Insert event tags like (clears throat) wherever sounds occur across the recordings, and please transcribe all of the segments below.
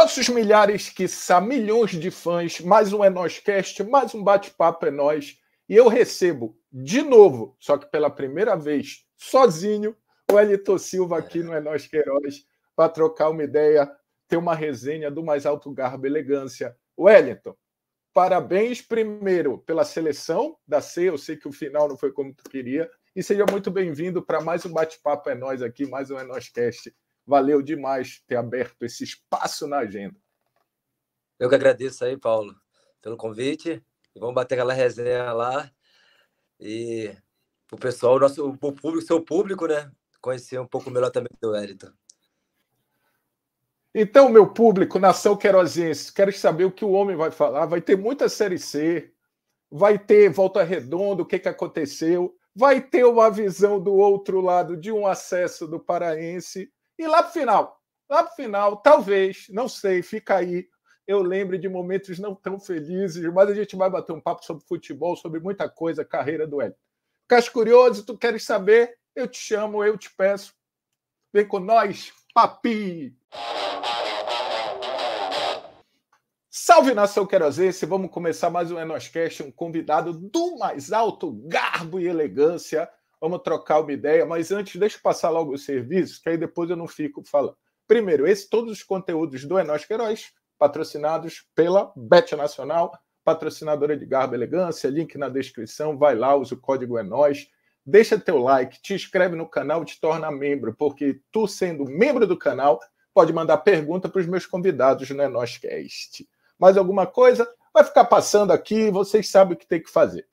Todos os milhares, são milhões de fãs, mais um É Nós Cast, mais um bate-papo É Nós. E eu recebo de novo, só que pela primeira vez, sozinho, o Elito Silva aqui no É Nós Queiroz para trocar uma ideia, ter uma resenha do mais alto garbo e elegância. Wellington, parabéns primeiro pela seleção da C, eu sei que o final não foi como tu queria, e seja muito bem-vindo para mais um bate-papo É Nós aqui, mais um É Nós Cast Valeu demais ter aberto esse espaço na agenda. Eu que agradeço aí, Paulo, pelo convite. Vamos bater aquela resenha lá. E o pessoal, o nosso o público, seu público, né? Conhecer um pouco melhor também do Wellington. Então, meu público, nação querosense, quero saber o que o homem vai falar. Vai ter muita Série C, vai ter volta redonda, o que, que aconteceu, vai ter uma visão do outro lado de um acesso do paraense. E lá para o final, lá para o final, talvez, não sei, fica aí. Eu lembro de momentos não tão felizes, mas a gente vai bater um papo sobre futebol, sobre muita coisa, carreira do Hélio. Ficas curioso, tu queres saber? Eu te chamo, eu te peço. Vem com nós, papi! Salve nação querosense, vamos começar mais um Enoscast, um convidado do mais alto garbo e elegância, vamos trocar uma ideia, mas antes deixa eu passar logo o serviços, que aí depois eu não fico falando. Primeiro, esse todos os conteúdos do Enós Queiroz, patrocinados pela Bet Nacional, patrocinadora de Garba Elegância, link na descrição, vai lá, usa o código Enós, deixa teu like, te inscreve no canal, te torna membro, porque tu sendo membro do canal, pode mandar pergunta para os meus convidados no Cast. Mais alguma coisa? Vai ficar passando aqui, vocês sabem o que tem que fazer.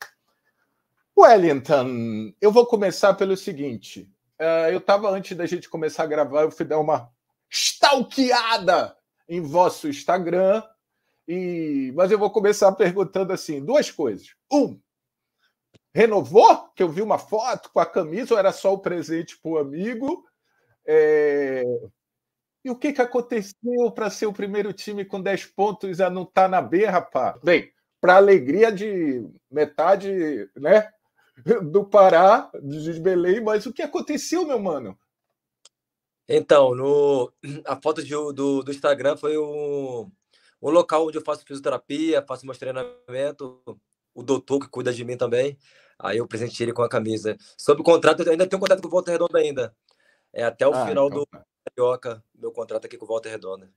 Wellington, eu vou começar pelo seguinte. Uh, eu estava antes da gente começar a gravar, eu fui dar uma stalkeada em vosso Instagram. E... Mas eu vou começar perguntando assim: duas coisas. Um, renovou? Que eu vi uma foto com a camisa, ou era só o presente para o amigo? É... E o que, que aconteceu para ser o primeiro time com 10 pontos a não estar tá na B, rapaz? Bem, para alegria de metade, né? (laughs) do Pará, de Juiz Belém, mas o que aconteceu, meu mano? Então, no, (clears throat) a foto de, do, do Instagram foi um, local onde eu faço fisioterapia, faço meus treinamentos, o doutor que cuida de mim também. Aí eu presentei ele com a camisa. Sobre o contrato, eu ainda tenho contrato com o Volta Redonda ainda. É até o ah, final então. do tá. Carioca, meu contrato aqui com o Volta Redonda.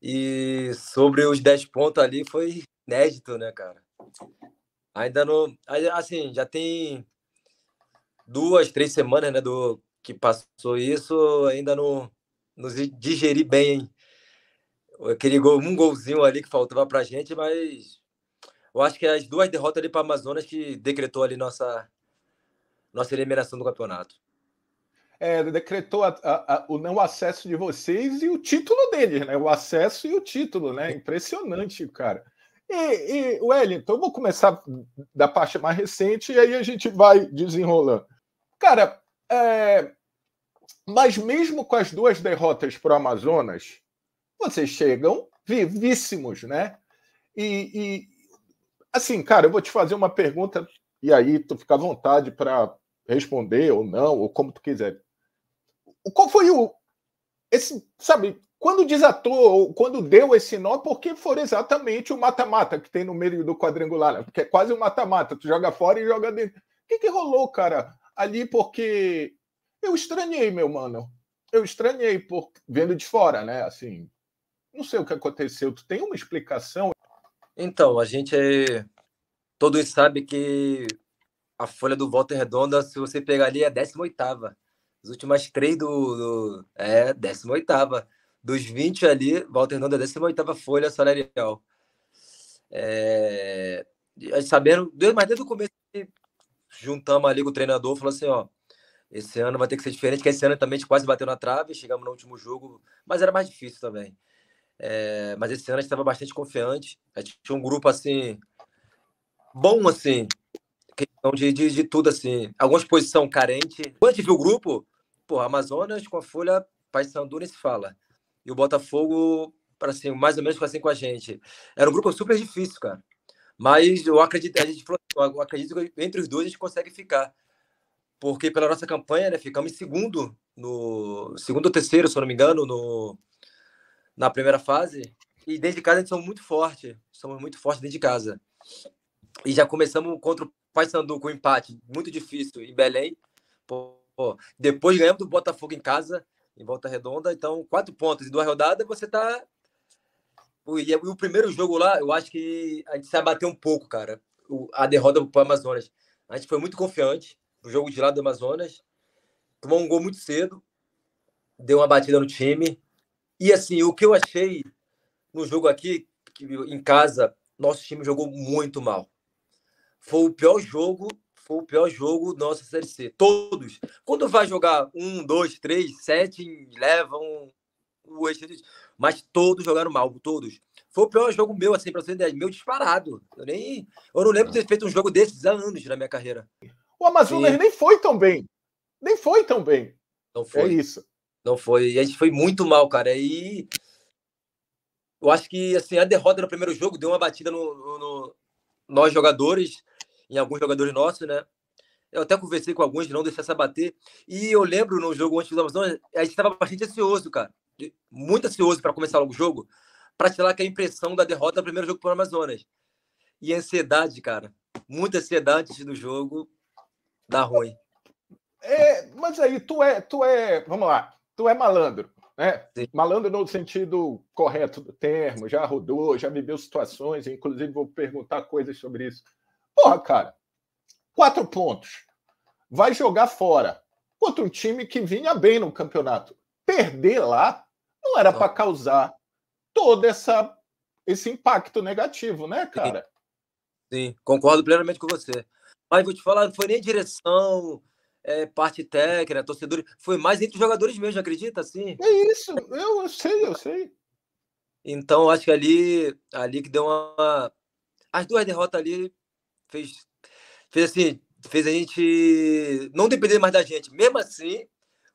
E sobre os 10 pontos ali, foi inédito, né, cara? Ainda não. Assim, já tem duas, três semanas né, do que passou isso, ainda não, nos digeri bem aquele gol, um golzinho ali que faltava pra gente, mas eu acho que as duas derrotas ali para Amazonas que decretou ali nossa nossa eliminação do campeonato. É, decretou a, a, a, o não acesso de vocês e o título deles, né? O acesso e o título, né? Impressionante, cara. E, e Wellington, eu vou começar da parte mais recente e aí a gente vai desenrolando. Cara, é... mas mesmo com as duas derrotas para o Amazonas, vocês chegam vivíssimos, né? E, e, assim, cara, eu vou te fazer uma pergunta e aí tu fica à vontade para responder ou não, ou como tu quiser. Qual foi o esse, sabe, quando desatou, quando deu esse nó, porque for exatamente o mata-mata que tem no meio do quadrangular, né? porque é quase o um mata-mata, tu joga fora e joga dentro. O que, que rolou, cara, ali? Porque eu estranhei, meu mano. Eu estranhei, por... vendo de fora, né? Assim, não sei o que aconteceu. Tu tem uma explicação? Então, a gente é... Todos sabem que a folha do Volta Redonda, se você pegar ali, é 18 As últimas três do... do... É, 18 dos 20 ali, Walter Nando é 18 folha salarial. É, sabendo, mas desde o começo juntamos ali com o treinador, falou assim, ó, esse ano vai ter que ser diferente, que esse ano também a gente quase bateu na trave, chegamos no último jogo, mas era mais difícil também. É, mas esse ano a gente estava bastante confiante, a gente tinha um grupo assim, bom assim, questão de, de, de tudo assim, algumas posições carentes. Quando a gente viu o grupo, pô, Amazonas com a Folha, Sandu nem se fala e o Botafogo, para assim, mais ou menos foi assim com a gente. Era um grupo super difícil, cara. Mas eu acredito, a gente assim, eu acredito que entre os dois a gente consegue ficar. Porque pela nossa campanha, né, ficamos em segundo, no segundo ou terceiro, se eu não me engano, no, na primeira fase. E dentro de casa a gente somos muito forte, somos muito fortes dentro de casa. E já começamos contra o Paysandu com um empate muito difícil em Belém. Pô, depois ganhamos do Botafogo em casa, em volta redonda. Então, quatro pontos em duas rodadas, você tá. É, e o primeiro jogo lá, eu acho que a gente se abateu um pouco, cara. A derrota para o Amazonas. A gente foi muito confiante no jogo de lá do Amazonas. Tomou um gol muito cedo. Deu uma batida no time. E assim, o que eu achei no jogo aqui, que, em casa, nosso time jogou muito mal. Foi o pior jogo foi o pior jogo nossa Série C. Todos. Quando vai jogar um, dois, três, sete, levam o eixo. Mas todos jogaram mal, todos. Foi o pior jogo meu, assim, pra ser dez meu disparado. Eu nem. Eu não lembro de ter feito um jogo desses há anos na minha carreira. O Amazonas e... nem foi tão bem. Nem foi tão bem. Não é foi. É isso. Não foi. E a gente foi muito mal, cara. E. Eu acho que assim, a derrota no primeiro jogo deu uma batida no, no, no... nós jogadores em alguns jogadores nossos, né? Eu até conversei com alguns de não deixar se abater. E eu lembro no jogo antes do Amazonas, a gente estava bastante ansioso, cara. Muito ansioso para começar logo o jogo, para tirar a impressão da derrota do primeiro jogo para o Amazonas. E ansiedade, cara. Muita ansiedade do jogo. Dá ruim. É, mas aí, tu é, tu é, vamos lá, tu é malandro, né? Sim. Malandro no sentido correto do termo, já rodou, já viveu situações, inclusive vou perguntar coisas sobre isso. Porra, cara, quatro pontos. Vai jogar fora contra um time que vinha bem no campeonato. Perder lá não era para causar todo essa, esse impacto negativo, né, cara? Sim. Sim, concordo plenamente com você. Mas vou te falar, não foi nem direção, é, parte técnica, torcedor, foi mais entre os jogadores mesmo, acredita? Assim? É isso, eu, eu sei, eu sei. Então, acho que ali, ali que deu uma. As duas derrotas ali fez, fez assim, fez a gente não depender mais da gente. Mesmo assim,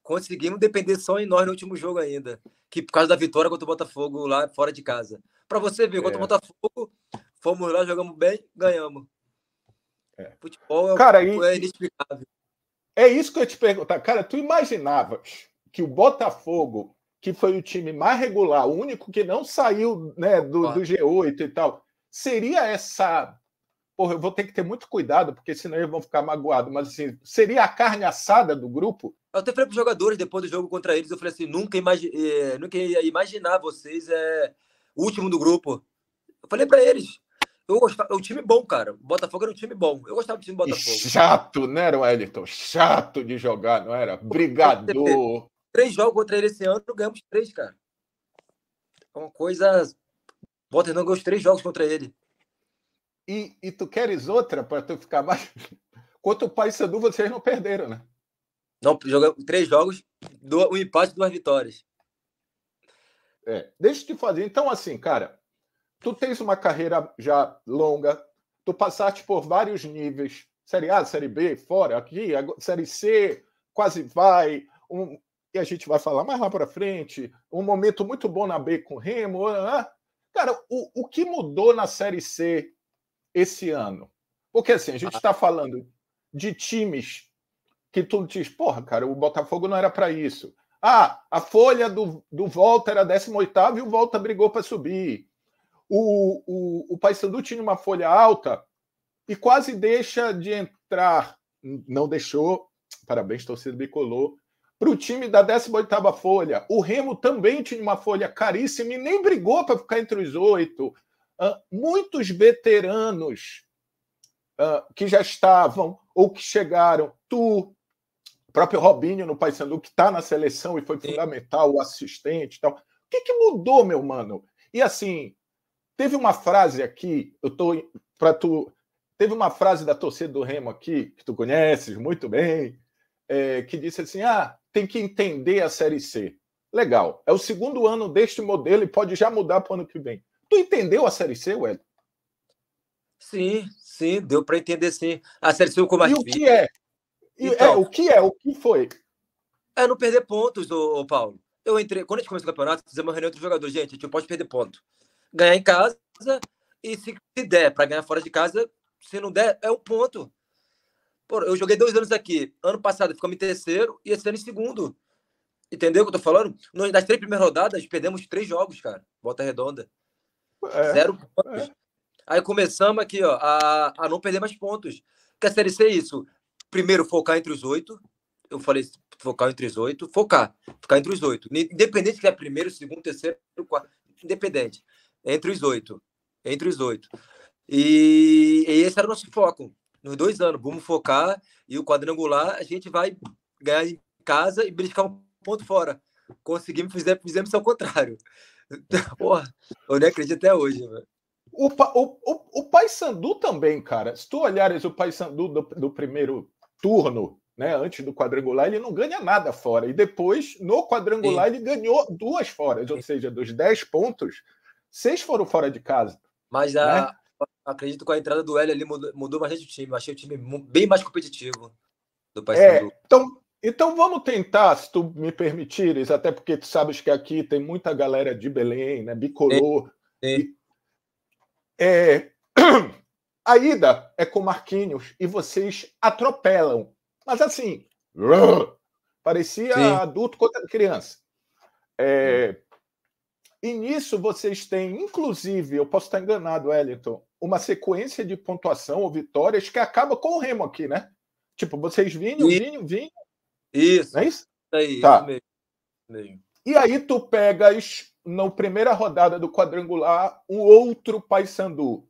conseguimos depender só em nós no último jogo ainda, que por causa da vitória contra o Botafogo lá fora de casa. Para você ver, contra é. o Botafogo, fomos lá, jogamos bem, ganhamos. É. Futebol é, Cara, é inexplicável. É isso que eu te perguntar. Cara, tu imaginavas que o Botafogo, que foi o time mais regular, o único que não saiu né, do, do G8 e tal, seria essa Porra, eu vou ter que ter muito cuidado, porque senão eles vão ficar magoados. Mas assim, seria a carne assada do grupo? Eu até falei para os jogadores depois do jogo contra eles, eu falei assim, nunca, imagi é, nunca ia imaginar vocês é, o último do grupo. Eu falei para eles, eu gostava, o time bom, cara. O Botafogo era um time bom. Eu gostava do time do Botafogo. chato, né, era o Elton? Chato de jogar, não era? Brigador. Três jogos contra ele esse ano, ganhamos três, cara. É uma coisa. Botafogo ganhou os três jogos contra ele. E, e tu queres outra para tu ficar mais. Quanto (laughs) o Paysandu vocês não perderam, né? Não, jogamos três jogos, um empate e duas vitórias. É, deixa eu te fazer. Então, assim, cara, tu tens uma carreira já longa, tu passaste por vários níveis, Série A, Série B, fora, aqui, Série C, quase vai, um, e a gente vai falar mais lá para frente, um momento muito bom na B com o Remo, ah, ah. cara, o, o que mudou na Série C esse ano? Porque assim, a gente está ah. falando de times que tu diz, porra, cara, o Botafogo não era para isso. Ah, a folha do, do Volta era 18 e o Volta brigou para subir. O, o, o Paysandu tinha uma folha alta e quase deixa de entrar, não deixou, parabéns, torcida bicolor, para o time da 18 folha. O Remo também tinha uma folha caríssima e nem brigou para ficar entre os oito. Ah, muitos veteranos ah, que já estavam ou que chegaram, tu, o próprio Robinho no Paysandu, que está na seleção e foi Sim. fundamental, o assistente e tal. O que, que mudou, meu mano? E assim, teve uma frase aqui, eu tô para tu. Teve uma frase da torcida do Remo aqui, que tu conheces muito bem, é, que disse assim: ah, tem que entender a Série C. Legal, é o segundo ano deste modelo e pode já mudar para o ano que vem. Tu entendeu a Série C, Wellington? Sim, sim, deu para entender sim. A Série C ficou mais E o que é? é então, é? O que é? O que foi? É não perder pontos, ô, ô Paulo. Eu entrei, quando a gente começou o campeonato, fizemos uma reunião entre os jogadores. Gente, a gente não pode perder ponto. Ganhar em casa e se der para ganhar fora de casa, se não der, é um ponto. Pô, eu joguei dois anos aqui. Ano passado ficamos em terceiro e esse ano em segundo. Entendeu o que eu tô falando? Nas três primeiras rodadas, perdemos três jogos, cara. Volta redonda. É, Zero pontos. É. Aí começamos aqui, ó, a, a não perder mais pontos. Porque a Série C é isso. Primeiro, focar entre os oito. Eu falei focar entre os oito. Focar. Ficar entre os oito. Independente se é primeiro, segundo, terceiro, quarto. Independente. Entre os oito. Entre os oito. E, e esse era o nosso foco. Nos dois anos, vamos focar. E o quadrangular, a gente vai ganhar em casa e brincar um ponto fora. Conseguimos, fizemos, fizemos ao contrário. (laughs) Porra, eu nem acredito até hoje, velho. O, o, o, o Paysandu também, cara. Se tu olhares o Paysandu do, do primeiro turno, né, antes do quadrangular, ele não ganha nada fora. E depois, no quadrangular, Sim. ele ganhou duas fora. Ou seja, dos 10 pontos, seis foram fora de casa. Mas a, né? acredito que a entrada do Hélio ali mudou, mudou bastante o time. achei o time bem mais competitivo do é, Paysandu. É, então, então vamos tentar, se tu me permitires, até porque tu sabes que aqui tem muita galera de Belém, né? Bicolor. É, é. (clears throat) A ida é com Marquinhos e vocês atropelam. Mas assim, parecia Sim. adulto contra criança. É, e nisso vocês têm, inclusive, eu posso estar enganado, Wellington, uma sequência de pontuação ou vitórias que acaba com o Remo aqui, né? Tipo, vocês vinham, vinham, vinham, isso. Não é isso? É isso, tá. Mesmo. E aí tu pegas na primeira rodada do quadrangular um outro Paysandu.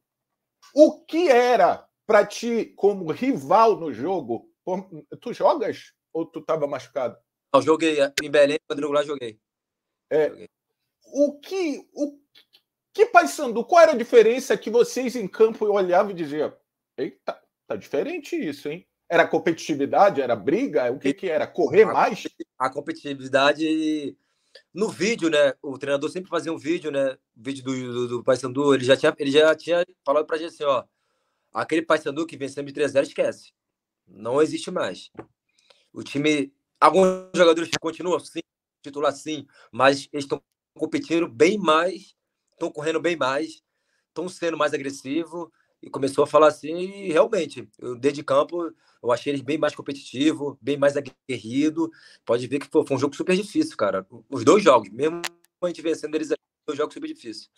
O que era para ti como rival no jogo? Tu jogas ou tu estava machucado? Eu joguei em Belém, quadrangular joguei. É, joguei. O que o que Paysandu? Qual era a diferença que vocês em campo olhavam e diziam? Eita, tá diferente isso, hein? Era competitividade? Era briga? O que, que era? Correr mais? A competitividade. No vídeo, né? O treinador sempre fazia um vídeo, né? O vídeo do, do, do Paysandu, ele já tinha, ele já tinha falado pra gente assim, ó. Aquele Paysandu que vencemos de 3-0, esquece. Não existe mais. O time. Alguns jogadores continuam sim, titular sim, mas eles estão competindo bem mais, estão correndo bem mais, estão sendo mais agressivos e começou a falar assim, e realmente, eu, dentro de campo, eu achei ele bem mais competitivo, bem mais aguerrido. Pode ver que foi, foi um jogo super difícil, cara. Os dois jogos, mesmo a gente vencendo eles, dois jogos super difíceis.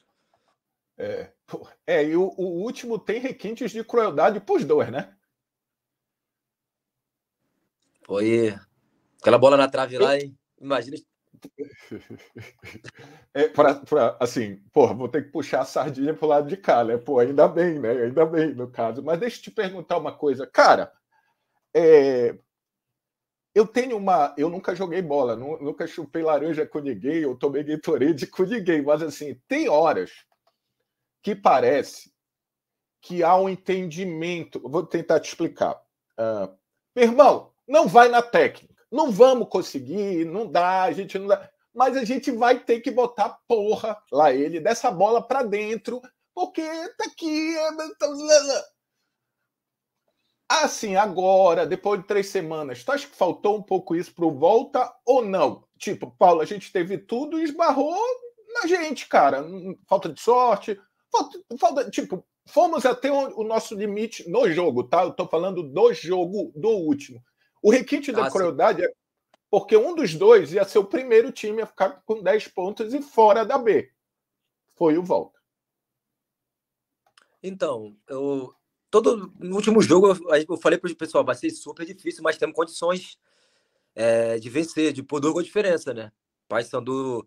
É, é e o, o último tem requintes de crueldade pros dois, né? Foi. Aquela bola na trave lá, hein? Imagina (laughs) É, pra, pra, assim, porra, vou ter que puxar a sardinha pro lado de cá, né? Pô, ainda bem, né? Ainda bem, no caso. Mas deixa eu te perguntar uma coisa. Cara, é, eu tenho uma. Eu nunca joguei bola, nunca chupei laranja com ninguém, ou tomei Gatorade com ninguém, mas assim, tem horas que parece que há um entendimento. Vou tentar te explicar. Uh, meu irmão, não vai na técnica. Não vamos conseguir, não dá, a gente não dá. Mas a gente vai ter que botar porra lá ele dessa bola para dentro, porque tá aqui. É, assim, agora, depois de três semanas, tu acha que faltou um pouco isso pro volta ou não? Tipo, Paulo, a gente teve tudo e esbarrou na gente, cara. Falta de sorte, falta, falta tipo, fomos até o nosso limite no jogo, tá? Eu tô falando do jogo do último. O requinte da ah, crueldade é porque um dos dois ia ser o primeiro time a ficar com 10 pontos e fora da B. Foi o Volta. Então, eu todo no último jogo eu falei para o pessoal, vai ser super difícil, mas temos condições é, de vencer, de pôr duas diferença, né? Paysandu,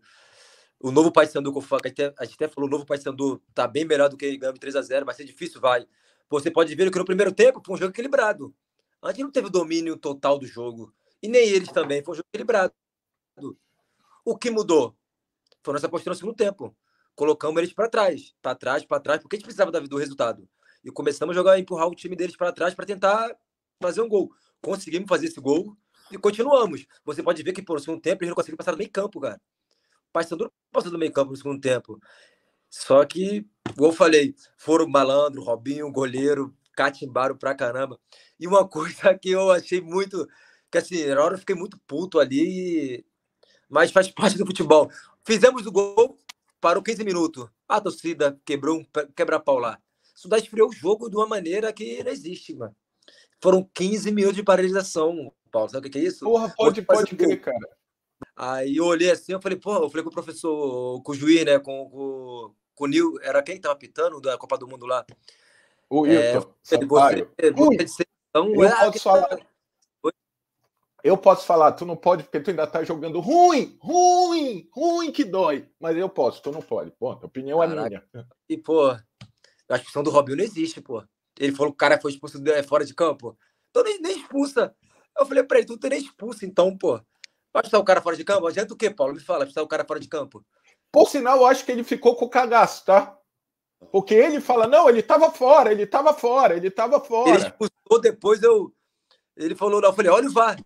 o novo Paysandu, Sandu, a gente até falou, o novo Paysandu está bem melhor do que ganhou 3 a 0 vai ser difícil, vai. Você pode ver que no primeiro tempo foi um jogo equilibrado. A gente não teve o domínio total do jogo. E nem eles também. Foi um jogo equilibrado. O que mudou? Foi nossa postura no segundo tempo. Colocamos eles para trás, para trás, para trás, porque a gente precisava do resultado. E começamos a jogar, empurrar o time deles para trás para tentar fazer um gol. Conseguimos fazer esse gol e continuamos. Você pode ver que por um segundo tempo eles não conseguiram passar do meio campo, cara. Passando passou do meio campo no segundo tempo. Só que, igual eu falei, foram malandro, Robinho, goleiro, catimbaram pra caramba. E uma (laughs) coisa que eu achei muito. Que assim, na hora eu fiquei muito puto ali, mas faz parte do futebol. Fizemos o gol, parou 15 minutos. A torcida quebrou um quebra-pau lá. Isso daí esfriou o jogo de uma maneira que não existe, mano. Foram 15 minutos de paralisação, Paulo. Sabe o que é isso? Porra, pode, pode crer, cara. Aí eu olhei assim, eu falei, pô, eu falei com o professor, com o juiz, né? Com, com, com o Nil, era quem tava pitando da Copa do Mundo lá. O é, Você, você, então, eu é é posso falar. Eu posso falar, tu não pode, porque tu ainda tá jogando ruim, ruim, ruim que dói. Mas eu posso, tu não pode. Ponto, a opinião é Caraca. é minha. E, pô, a expulsão do Robinho não existe, pô. Ele falou que o cara foi expulso fora de campo. Então nem, nem expulsa. Eu falei pra ele, tu não tem nem expulso, então, pô. Vai expulsar o cara fora de campo? Adianta o quê, Paulo? Me fala, expulsar o cara fora de campo. Por sinal, eu acho que ele ficou com o cagaço, tá? Porque ele fala, não, ele estava fora, ele estava fora, ele estava fora. Ele expulsou depois, eu. Ele falou, não, eu falei, olha o VAR.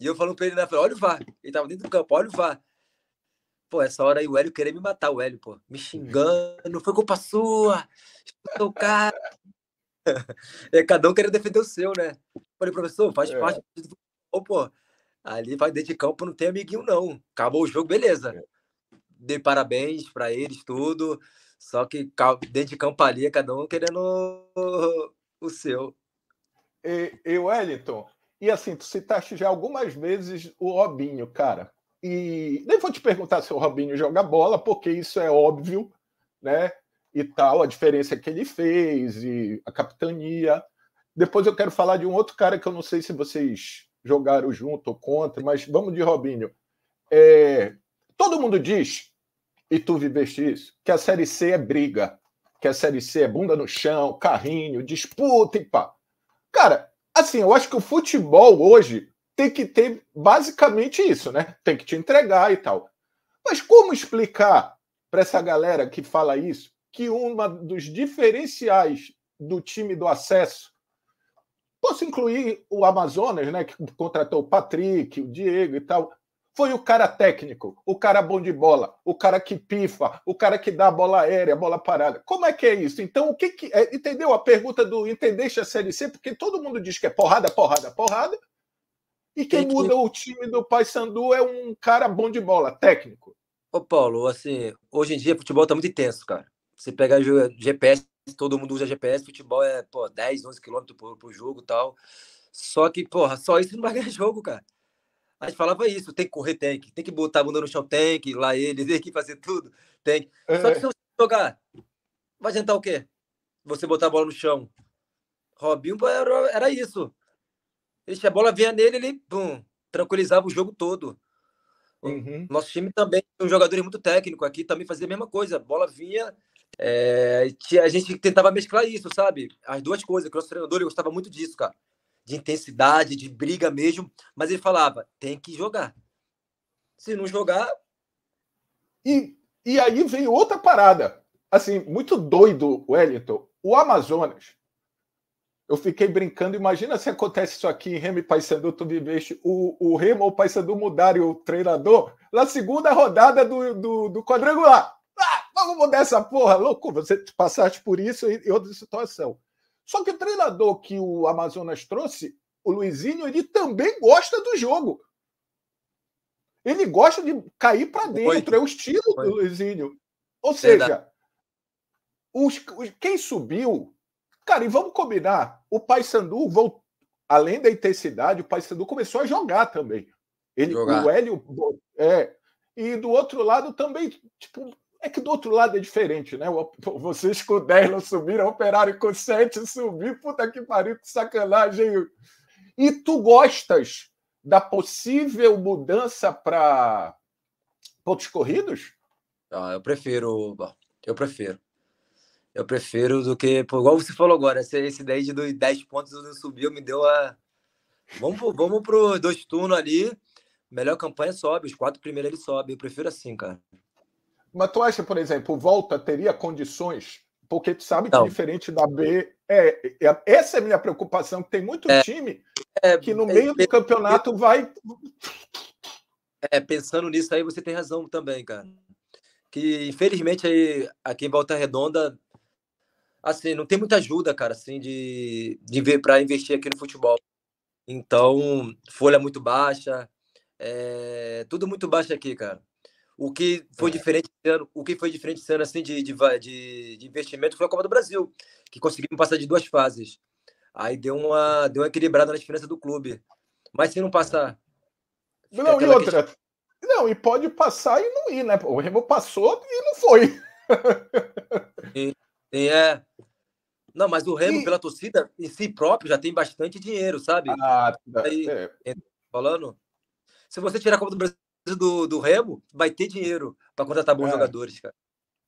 E eu falando para ele, né, falei, olha o VAR. Ele estava dentro do campo, olha o VAR. Pô, essa hora aí o Hélio queria me matar, o Hélio, pô. Me xingando, foi culpa sua, o cara. (laughs) é, cada um queria defender o seu, né? falei, professor, faz é. parte do futebol, pô. Ali vai dentro de campo, não tem amiguinho, não. Acabou o jogo, beleza. É. Dei parabéns para eles, tudo. Só que dentro de campalia, é cada um querendo o seu. E, e Wellington, e assim, tu citaste já algumas vezes o Robinho, cara. E nem vou te perguntar se o Robinho joga bola, porque isso é óbvio, né? E tal, a diferença que ele fez, e a capitania. Depois eu quero falar de um outro cara que eu não sei se vocês jogaram junto ou contra, mas vamos de Robinho. É... Todo mundo diz e tu viveste isso? Que a Série C é briga, que a Série C é bunda no chão, carrinho, disputa e pá. Cara, assim, eu acho que o futebol hoje tem que ter basicamente isso, né? Tem que te entregar e tal. Mas como explicar para essa galera que fala isso que um dos diferenciais do time do acesso posso incluir o Amazonas, né, que contratou o Patrick, o Diego e tal, foi o cara técnico, o cara bom de bola, o cara que pifa, o cara que dá a bola aérea, a bola parada. Como é que é isso? Então, o que, que é? Entendeu a pergunta do entendeste a Série C? Porque todo mundo diz que é porrada, porrada, porrada. E quem muda o time do Paysandu é um cara bom de bola, técnico. Ô, Paulo, assim, hoje em dia futebol tá muito intenso, cara. Você pega GPS, todo mundo usa GPS, futebol é, pô, 10, 11 quilômetros por, por jogo e tal. Só que, porra, só isso não vai ganhar jogo, cara a gente falava isso, tem que correr, tem que, tem que botar a bunda no chão, tem que, lá eles, (laughs) tem que fazer tudo, tem que. É. Só que é. se você jogar, vai adiantar o quê? Você botar a bola no chão. Robinho era, era isso. a bola vinha nele, ele tranquilizava o jogo todo. Uhum. Nosso time também um jogador muito técnico aqui, também fazia a mesma coisa. A bola vinha, é, a gente tentava mesclar isso, sabe? As duas coisas, que o nosso treinador ele gostava muito disso, cara de intensidade, de briga mesmo, mas ele falava, tem que jogar. Se não jogar. E, e aí veio outra parada. Assim, muito doido, Wellington. O Amazonas. Eu fiquei brincando, imagina se acontece isso aqui em Remo e Paysandu, tu viveste o, o Remo ou o Paysandu mudarem o treinador na segunda rodada do, do, do quadrangular. Ah, vamos mudar essa porra, louco, você passaste por isso e outra situação. Só que o treinador que o Amazonas trouxe, o Luizinho, ele também gosta do jogo. Ele gosta de cair para dentro, Foi. é o estilo Foi. do Luizinho. Ou seja, os, os, quem subiu. Cara, e vamos combinar: o Paysandu, além da intensidade, o Paysandu começou a jogar também. Ele, jogar. O Hélio. É, e do outro lado também, tipo, é que do outro lado é diferente, né? Vocês com 10 não subiram, operário com 7 subir, puta que pariu, que sacanagem. E tu gostas da possível mudança para pontos corridos? Ah, eu prefiro, eu prefiro. Eu prefiro do que, igual você falou agora, esse, esse daí de 10 pontos não subiu, me deu a. Vamos pro, vamos pro dois turnos ali. Melhor campanha sobe, os quatro primeiros ele sobe. Eu prefiro assim, cara. Mas tu acha, por exemplo, o Volta teria condições? Porque tu sabe que diferente da B, é, é, essa é a minha preocupação, que tem muito é, time é, que no é, meio do é, campeonato vai. É, pensando nisso aí, você tem razão também, cara. Que infelizmente aí, aqui em Volta Redonda, assim, não tem muita ajuda, cara, assim, de, de ver para investir aqui no futebol. Então, folha muito baixa, tudo muito baixo aqui, cara. O que foi é. diferente ano, o que foi diferente esse ano assim, de, de, de, de, investimento foi a Copa do Brasil, que conseguimos passar de duas fases. Aí deu uma, deu uma equilibrada na diferença do clube. Mas se não passar. Não, e outra. Não, e pode passar e não ir, né? O Remo passou e não foi. Sim, é. Não, mas o Remo, e... pela torcida, em si próprio, já tem bastante dinheiro, sabe? Ah, tá. Aí, é. Falando. Se você tirar a Copa do Brasil do, do Remo, vai ter dinheiro para contratar bons é, jogadores, cara.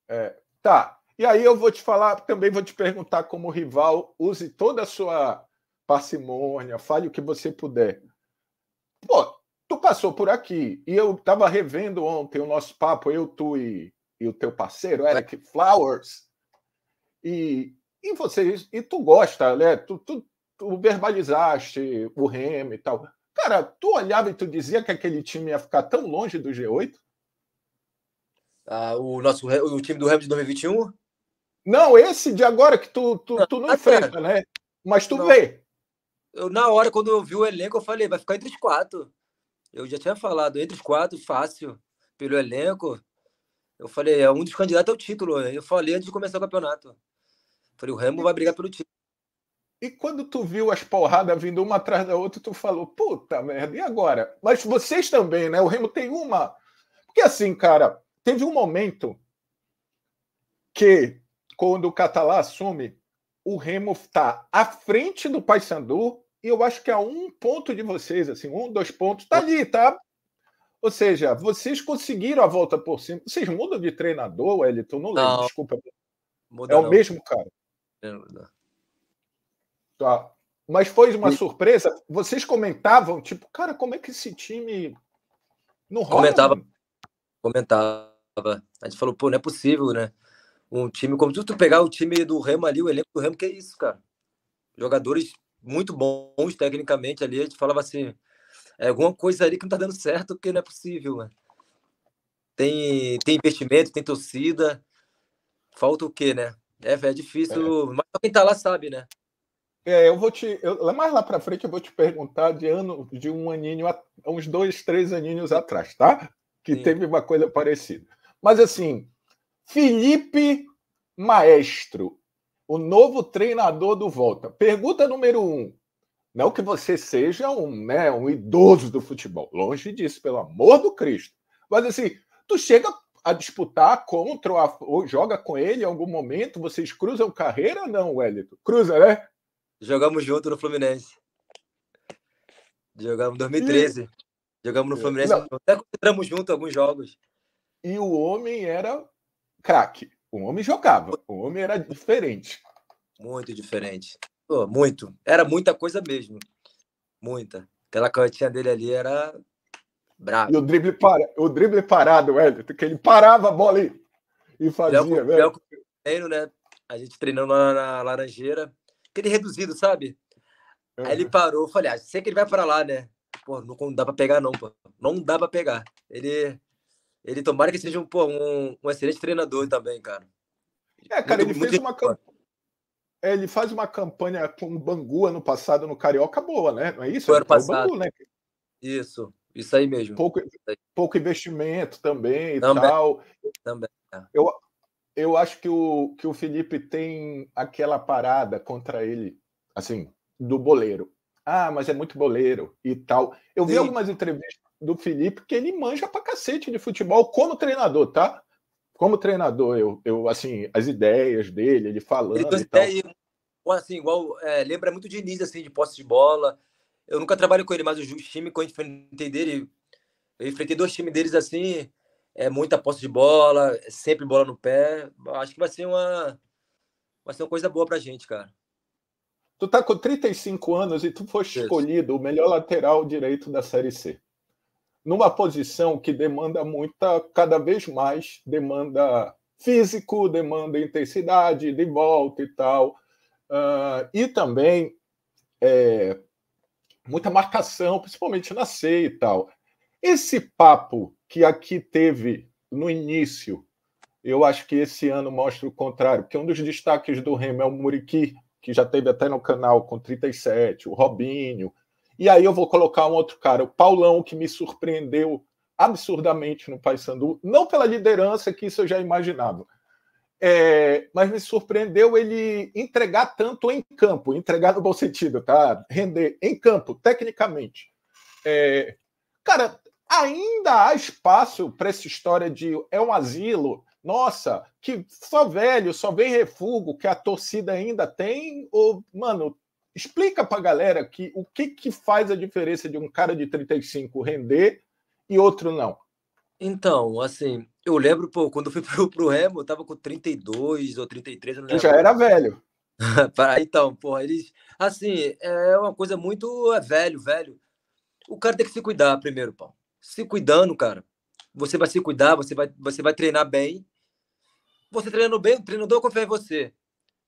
É, tá. E aí eu vou te falar, também vou te perguntar como rival, use toda a sua parcimônia, fale o que você puder. Pô, tu passou por aqui e eu tava revendo ontem o nosso papo, eu, tu e, e o teu parceiro, Eric Flowers. E, e vocês, e tu gosta, né? Tu, tu, tu verbalizaste o Remo e tal. Cara, tu olhava e tu dizia que aquele time ia ficar tão longe do G8? Ah, o nosso o time do Remo de 2021? Não, esse de agora que tu, tu, tu não ah, enfrenta, cara. né? Mas tu não. vê. Eu, na hora, quando eu vi o elenco, eu falei, vai ficar entre os quatro. Eu já tinha falado, entre os quatro, fácil, pelo elenco. Eu falei, é um dos candidatos ao é título. Né? Eu falei antes de começar o campeonato. Eu falei, o Remo vai brigar pelo título. E quando tu viu as porradas vindo uma atrás da outra, tu falou, puta merda, e agora? Mas vocês também, né? O Remo tem uma. Porque assim, cara, teve um momento que, quando o Catalá assume, o Remo está à frente do Paysandu, e eu acho que a é um ponto de vocês, assim, um, dois pontos, tá ali, tá? Ou seja, vocês conseguiram a volta por cima. Vocês mudam de treinador, Elton? Não, não lembro, desculpa. é o mesmo cara. Não, não. Tá. Mas foi uma e... surpresa. Vocês comentavam, tipo, cara, como é que esse time não rola? Comentava. Comentava. A gente falou, pô, não é possível, né? Um time como tu, tu pegar o time do Remo ali, o elenco do Remo, que é isso, cara. Jogadores muito bons tecnicamente ali, a gente falava assim, é alguma coisa ali que não tá dando certo, porque não é possível, né? Tem, tem investimento, tem torcida, falta o quê, né? É, é difícil, é. mas quem tá lá sabe, né? É, eu vou te. Eu, mais lá para frente eu vou te perguntar de ano, de um aninho, uns dois, três aninhos atrás, tá? Que Sim. teve uma coisa parecida. Mas assim, Felipe Maestro, o novo treinador do Volta. Pergunta número um. Não que você seja um, né, um idoso do futebol, longe disso, pelo amor do Cristo. Mas assim, tu chega a disputar contra ou joga com ele em algum momento, vocês cruzam carreira? Não, Wellington. Cruza, né? Jogamos junto no Fluminense. Jogamos em 2013. E... Jogamos no é. Fluminense. Não. Até entramos junto alguns jogos. E o homem era craque. O homem jogava. O homem era diferente. Muito diferente. Pô, muito. Era muita coisa mesmo. Muita. Aquela cantinha dele ali era brava. E o drible, para... o drible parado, Wellington, porque ele parava a bola e, e fazia, velho. o Treino, né? A gente treinando lá na Laranjeira aquele reduzido, sabe? Uhum. Aí ele parou, eu falei, ah, sei que ele vai para lá, né? Pô, não, dá para pegar não, pô. Não dá para pegar. Ele, ele tomara que seja um, pô, um, um excelente treinador também, cara. É, cara, muito, ele muito fez uma campanha. É, ele faz uma campanha com o Bangu ano passado no Carioca boa, né? Não é isso? Foi ano é passado. Bangu, né? Isso, isso aí mesmo. Pouco, pouco investimento também e também, tal. Também. É. Eu, eu acho que o, que o Felipe tem aquela parada contra ele, assim, do boleiro. Ah, mas é muito boleiro e tal. Eu Sim. vi algumas entrevistas do Felipe que ele manja pra cacete de futebol como treinador, tá? Como treinador, eu, eu assim, as ideias dele, ele falando ele e tal. Ideia, assim, igual, é, lembra muito de Diniz, assim, de posse de bola. Eu nunca trabalho com ele, mas o time que eu enfrentei dele, eu enfrentei dois times deles, assim, é muita posse de bola, é sempre bola no pé. Acho que vai ser uma, vai ser uma coisa boa pra gente, cara. Tu tá com 35 anos e tu foi escolhido o melhor lateral direito da Série C. Numa posição que demanda muita, cada vez mais, demanda físico, demanda intensidade, de volta e tal. Uh, e também é, muita marcação, principalmente na C e tal. Esse papo que aqui teve no início. Eu acho que esse ano mostra o contrário, porque um dos destaques do Remo é o Muriqui, que já teve até no canal com 37, o Robinho. E aí eu vou colocar um outro cara, o Paulão, que me surpreendeu absurdamente no Paysandu, não pela liderança, que isso eu já imaginava, é, mas me surpreendeu ele entregar tanto em campo, entregar no bom sentido, tá? Render em campo, tecnicamente. É, cara, ainda há espaço para essa história de é um asilo, nossa, que só velho, só vem refugo que a torcida ainda tem? Ou, mano, explica para a galera que o que que faz a diferença de um cara de 35 render e outro não. Então, assim, eu lembro, pô, quando eu fui (laughs) pro, pro Remo, eu tava com 32 ou 33, eu já era velho. (laughs) então, pô, eles. Assim, é uma coisa muito. É velho, velho. O cara tem que se cuidar primeiro, pau se cuidando, cara. Você vai se cuidar, você vai, você vai treinar bem. Você treinando bem, o treinador confia em você.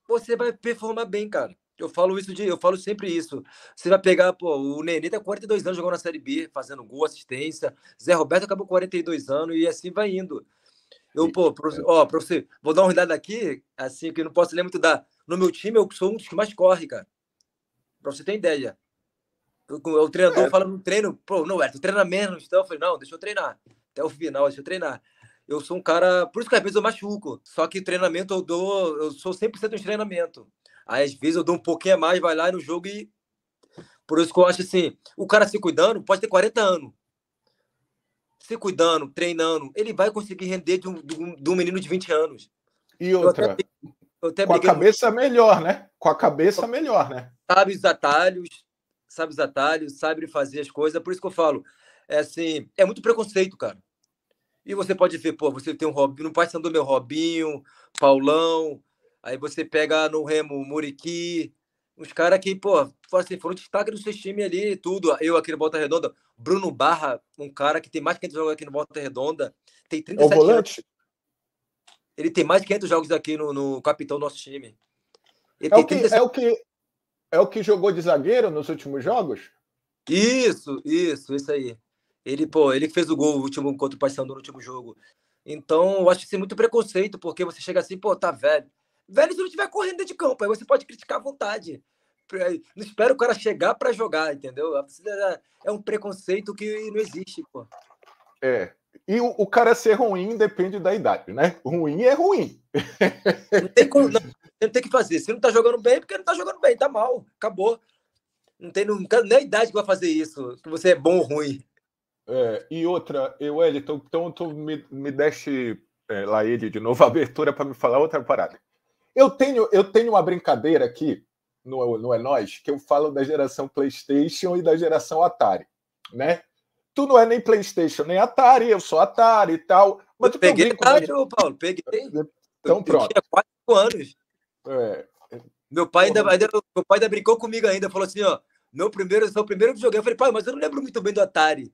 Você vai performar bem, cara. Eu falo isso de, eu falo sempre isso. Você vai pegar, pô, o Nenê tá 42 anos jogando na Série B, fazendo gol, assistência. Zé Roberto acabou 42 anos e assim vai indo. Eu, pô, pro, é. ó, pra você, vou dar uma olhada aqui, assim, que eu não posso nem muito dar. No meu time, eu sou um dos que mais corre, cara. Pra você ter ideia. O treinador é. fala no treino, pô, não, é, treinamento treina menos, então. Eu falei, não, deixa eu treinar. Até o final, deixa eu treinar. Eu sou um cara. Por isso que às vezes eu machuco. Só que treinamento eu dou. Eu sou 100% em treinamento. Aí, às vezes eu dou um pouquinho a mais, vai lá no jogo e. Por isso que eu acho assim: o cara se cuidando pode ter 40 anos. Se cuidando, treinando, ele vai conseguir render de um, de um, de um menino de 20 anos. E outra. Eu até, eu até com a cabeça no... melhor, né? Com a cabeça melhor, né? Sabe os atalhos, sabe os atalhos, sabe fazer as coisas. Por isso que eu falo, é assim, é muito preconceito, cara. E você pode ver, pô, você tem um Robinho, no Paysandu do meu Robinho, Paulão, aí você pega no Remo Muriqui, uns caras que, pô, assim, foram destaque do seu time ali, tudo. Eu aqui no Volta Redonda, Bruno Barra, um cara que tem mais de 500 jogos aqui no Volta Redonda, tem 37 é o volante? Ele tem mais de 500 jogos aqui no, no capitão do nosso time. É, é o, que, 37... é, o que, é o que jogou de zagueiro nos últimos jogos? Isso, isso, isso aí. Ele, pô, ele que fez o gol último contra o no último jogo. Então, eu acho que isso é muito preconceito, porque você chega assim, pô, tá velho. Velho, se não tiver correndo dentro de campo, aí você pode criticar à vontade. Não espero o cara chegar para jogar, entendeu? É, é, é um preconceito que não existe, pô. É. E o, o, cara ser ruim depende da idade, né? Ruim é ruim. Não tem, como, não, (laughs) Ele tem que fazer. Se não tá jogando bem, é porque não tá jogando bem, tá mal, acabou. Não tem nunca, nem idade que vai fazer isso, que você é bom ou ruim. É, e outra, eu, Elton, então tu me, me deste é, lá ele de novo (laughs) a abertura para me falar outra parada. Eu tenho, eu tenho uma brincadeira aqui no, no É Nós, que eu falo da geração PlayStation e da geração Atari, né? Tu não é nem PlayStation nem Atari, eu sou Atari e tal. Mas eu tu peguei Atari, Paulo, peguei. Então eu pronto. Tinha quatro anos. É, é. Meu pai ainda, ainda, meu pai ainda brincou comigo ainda, falou assim, ó, meu primeiro, seu primeiro joguei Eu falei, pai, mas eu não lembro muito bem do Atari.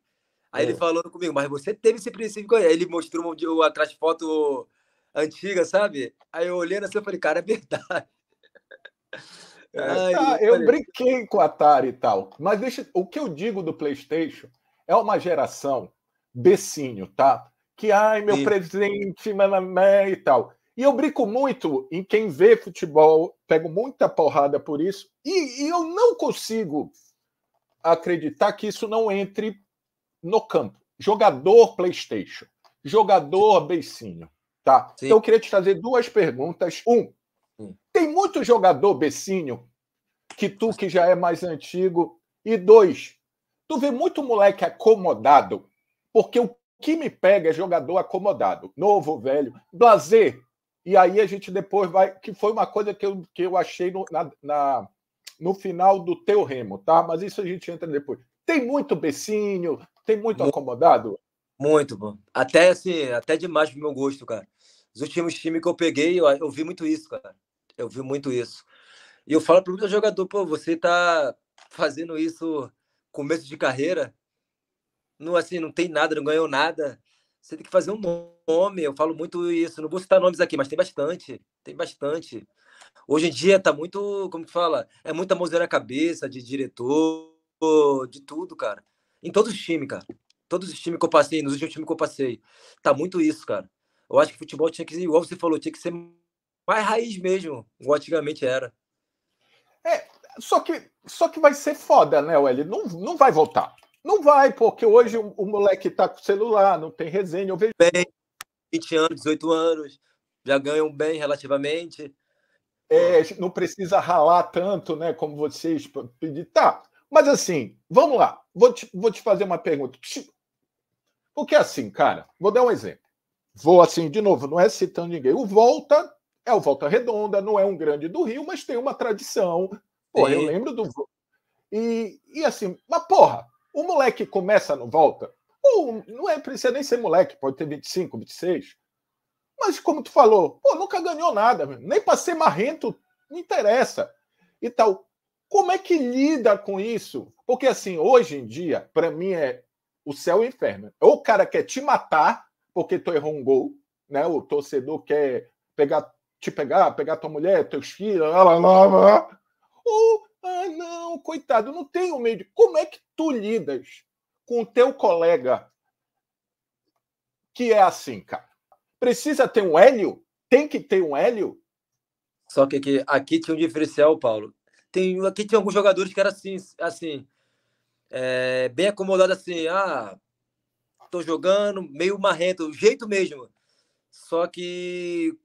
Aí é. ele falou comigo, mas você teve esse princípio. Aí ele mostrou uma, atrás foto antiga, sabe? Aí eu olhando assim, eu falei, cara, é verdade. É. Ah, eu falei... brinquei com o Atari e tal, mas deixa, o que eu digo do PlayStation é uma geração becinho, tá? Que ai, meu Sim. presente, mamãe e tal. E eu brinco muito em quem vê futebol, pego muita porrada por isso, e, e eu não consigo acreditar que isso não entre no campo. Jogador PlayStation, jogador beicinho, tá? Então eu queria te fazer duas perguntas. Um, Sim. tem muito jogador beicinho que tu que já é mais antigo. E dois, tu vê muito moleque acomodado, porque o que me pega é jogador acomodado, novo, velho. Blazer, e aí a gente depois vai. Que foi uma coisa que eu, que eu achei no, na, na no final do teu remo, tá? Mas isso a gente entra depois. Tem muito becinho, tem muito, muito acomodado? Muito, pô. Até assim, até demais pro meu gosto, cara. Os últimos times que eu peguei, eu, eu vi muito isso, cara. Eu vi muito isso. E eu falo para o jogador, pô, você tá fazendo isso começo de carreira, não assim, não tem nada, não ganhou nada. Você tem que fazer um nome. Eu falo muito isso. Não vou citar nomes aqui, mas tem bastante. Tem bastante. Hoje em dia tá muito, como que fala? É muita mãozinha na cabeça de diretor, de tudo, cara. Em todos os times, cara. Todos os times que eu passei, nos últimos times que eu passei. Tá muito isso, cara. Eu acho que futebol tinha que, igual você falou, tinha que ser mais raiz mesmo, igual antigamente era. É, só que, só que vai ser foda, né, Ueli? Não, não vai voltar. Não vai, porque hoje o, moleque está com celular, não tem resenha. Eu vejo. Bem, 20 anos, 18 anos, já ganham bem relativamente. É, não precisa ralar tanto, né? Como vocês pedir. Tá, mas assim, vamos lá. Vou te, vou te fazer uma pergunta. Porque assim, cara, vou dar um exemplo. Vou assim, de novo, não é citando ninguém. O Volta é o Volta Redonda, não é um grande do Rio, mas tem uma tradição. Pô, eu lembro do. E, e assim, mas porra, o moleque começa, não volta? Ou não é precisa nem ser moleque, pode ter 25, 26. Mas como tu falou, pô, nunca ganhou nada, nem para ser marrento, não interessa. E tal. Como é que lida com isso? Porque assim, hoje em dia, para mim é o céu e o inferno. Ou o cara quer te matar porque tu errou um gol, né? O torcedor quer pegar te pegar, pegar tua mulher, teus filhos, lá, lá, lá, lá. ou ah, não, coitado, não tem o meio de. Como é que tu lidas com o teu colega que é assim, cara? Precisa ter um hélio? Tem que ter um hélio? Só que aqui, aqui tinha um diferencial, Paulo. Tem, aqui tinha alguns jogadores que era assim, assim é, bem acomodado assim. Ah, tô jogando, meio marrento, jeito mesmo. Só que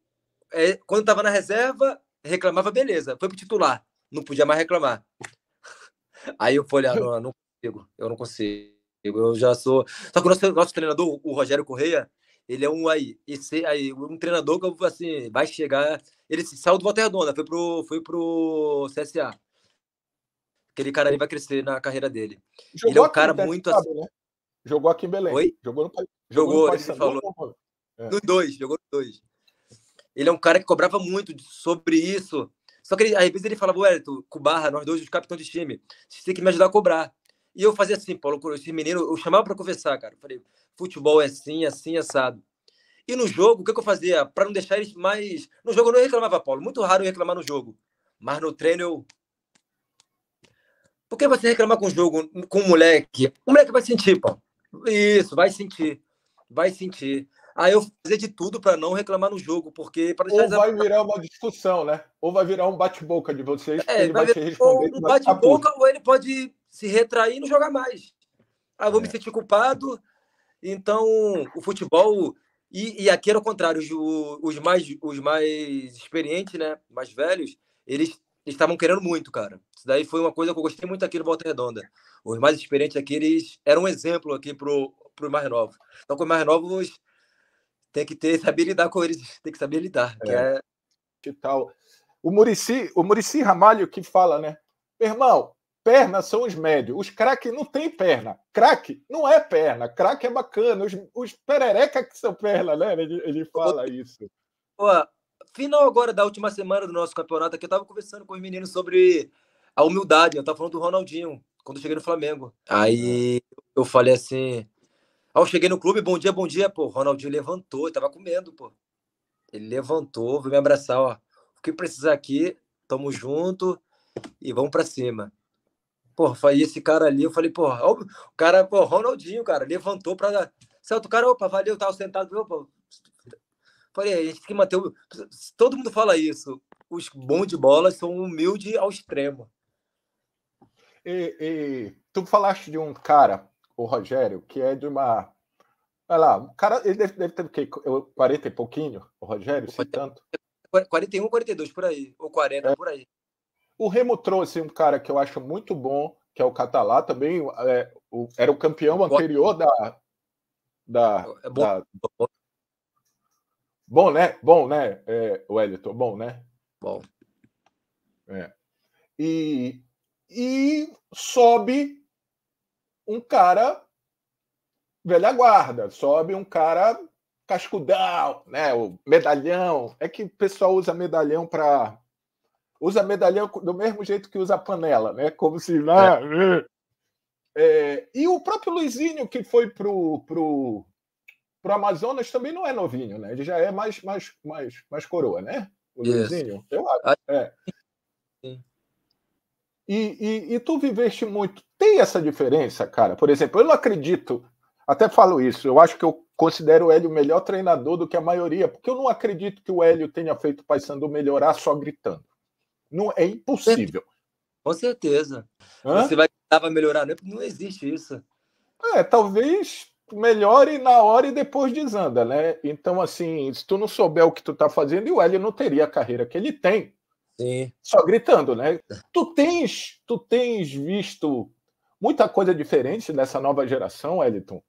é, quando tava na reserva, reclamava, beleza, foi pro titular não podia mais reclamar. Aí eu falei, ah, não, não consigo, eu não consigo. Eu já sou. Só que o nosso, nosso treinador, o Rogério Correia, ele é um aí, esse, aí um treinador que assim, vai chegar. Ele saiu do Volta Redonda, foi pro, foi pro CSA. Aquele cara ali vai crescer na carreira dele. Jogou ele é um cara muito. Sabe, assim... né? Jogou aqui em Belém. Oi? Jogou no Jogou, jogou no ele falou. É. dois, jogou dois. Ele é um cara que cobrava muito sobre isso, só que ele, às vezes ele falava, Wellington, com barra, nós dois, os capitão de time, você tem que me ajudar a cobrar. E eu fazia assim, Paulo, esse menino, eu chamava para conversar, cara. Eu falei, futebol é assim, assim, assado. E no jogo, o que, que eu fazia? Para não deixar eles mais. No jogo eu não reclamava, Paulo. Muito raro eu reclamar no jogo. Mas no treino eu. Por que você reclamar com o jogo, com o moleque? O moleque vai sentir, Paulo. Isso, vai sentir. Vai sentir. Aí eu fazia de tudo para não reclamar no jogo, porque para Ou vai virar uma discussão, né? Ou vai virar um bate-boca de vocês, é, ele vai, vai responder. Ou um bate-boca, ou ele pode se retrair e não jogar mais. Aí ah, eu vou é. me sentir culpado. Então, o futebol. E, e aqui era o contrário, os, os, mais, os mais experientes, né? Mais velhos, eles estavam querendo muito, cara. Isso daí foi uma coisa que eu gostei muito aqui no Volta Redonda. Os mais experientes aqui, eles eram um exemplo aqui para os mais novos. Então, com os mais novos, tem que ter (laughs) saber lidar com eles, tem que saber lidar. É. Que é... Que tal? O Murici, o Murici Ramalho que fala, né? Irmão, pernas são os médios. Os craques não tem perna. Craque não é perna. Craque é bacana. Os, os perereca que são perna, né? Ele, ele fala isso. Pô, final agora da última semana do nosso campeonato aqui, eu tava conversando com os meninos sobre a humildade. Né? Eu tava falando do Ronaldinho, quando eu cheguei no Flamengo. Aí é. eu falei assim, ao cheguei no clube, bom dia, bom dia, pô. Ronaldinho levantou, eu tava comendo, pô. Ele levantou, veio me abraçar, ó. O que precisar aqui, tamo junto e vamos para cima. pô, foi esse cara ali, eu falei, pô, o cara, pô, Ronaldinho, cara, levantou pra. Certo, o cara, opa, valeu, tava sentado, pô, Falei, é, a gente tem que manter o. Todo mundo fala isso. Os bons de bola são humildes ao extremo. E, e, tu falaste de um cara o Rogério, que é de uma. Olha lá, o cara ele deve, deve ter o quê? 40 e pouquinho, o Rogério, se assim, tanto. 41, 42, por aí. Ou 40, é. por aí. O Remo trouxe um cara que eu acho muito bom, que é o Catalá, também é, o, era o campeão anterior da. da, é bom. Da... É bom, né? Bom, né, é, Wellington? Bom, né? Bom. É. E, e sobe um cara velha guarda, sobe um cara cascudão, né? O medalhão. É que o pessoal usa medalhão para usa medalhão do mesmo jeito que usa panela, né? Como se lá. Né? É. É, e o próprio Luizinho que foi pro pro pro Amazonas também não é novinho, né? Ele já é mais mais mais mais coroa, né? O Luizinho, eu acho. É. E, e, e tu viveste muito tem essa diferença, cara. Por exemplo, eu não acredito, até falo isso, eu acho que eu considero o Hélio melhor treinador do que a maioria, porque eu não acredito que o Hélio tenha feito o Paysandu melhorar só gritando. Não é impossível. Com certeza. Hã? Você vai tava melhorar, não, né? não existe isso. É, talvez melhore na hora e depois desanda, né? Então, assim, se tu não souber o que tu tá fazendo, e o Hélio não teria a carreira que ele tem. Sim. Só gritando, né? Tu tens, tu tens visto muita coisa diferente dessa nova geração, Eliton?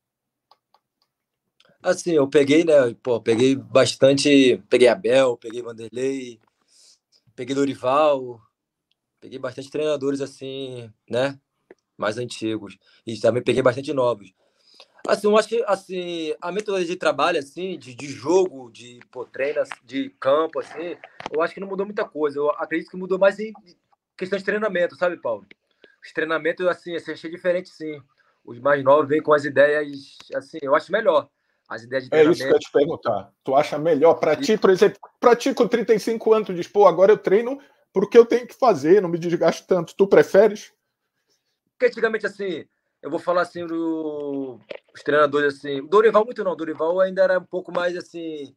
Assim, eu peguei, né? Pô, peguei bastante. Peguei Abel, peguei Vanderlei, peguei Dorival, peguei bastante treinadores, assim, né? Mais antigos. E também peguei bastante novos. Assim, eu acho que assim, a metodologia de trabalho, assim, de, de jogo, de pô, treino, de campo, assim, eu acho que não mudou muita coisa. Eu acredito que mudou mais em questão de treinamento, sabe, Paulo? Os treinamentos, assim, assim, achei diferente, sim. Os mais novos vêm com as ideias, assim, eu acho melhor. As ideias de treinamento. É isso que eu ia te perguntar. Tu acha melhor para ti, por exemplo, para ti com 35 anos, diz, pô, agora eu treino porque eu tenho que fazer, não me desgasto tanto. Tu preferes? Porque antigamente, assim, eu vou falar assim do os treinadores assim, Dorival muito não, Dorival ainda era um pouco mais assim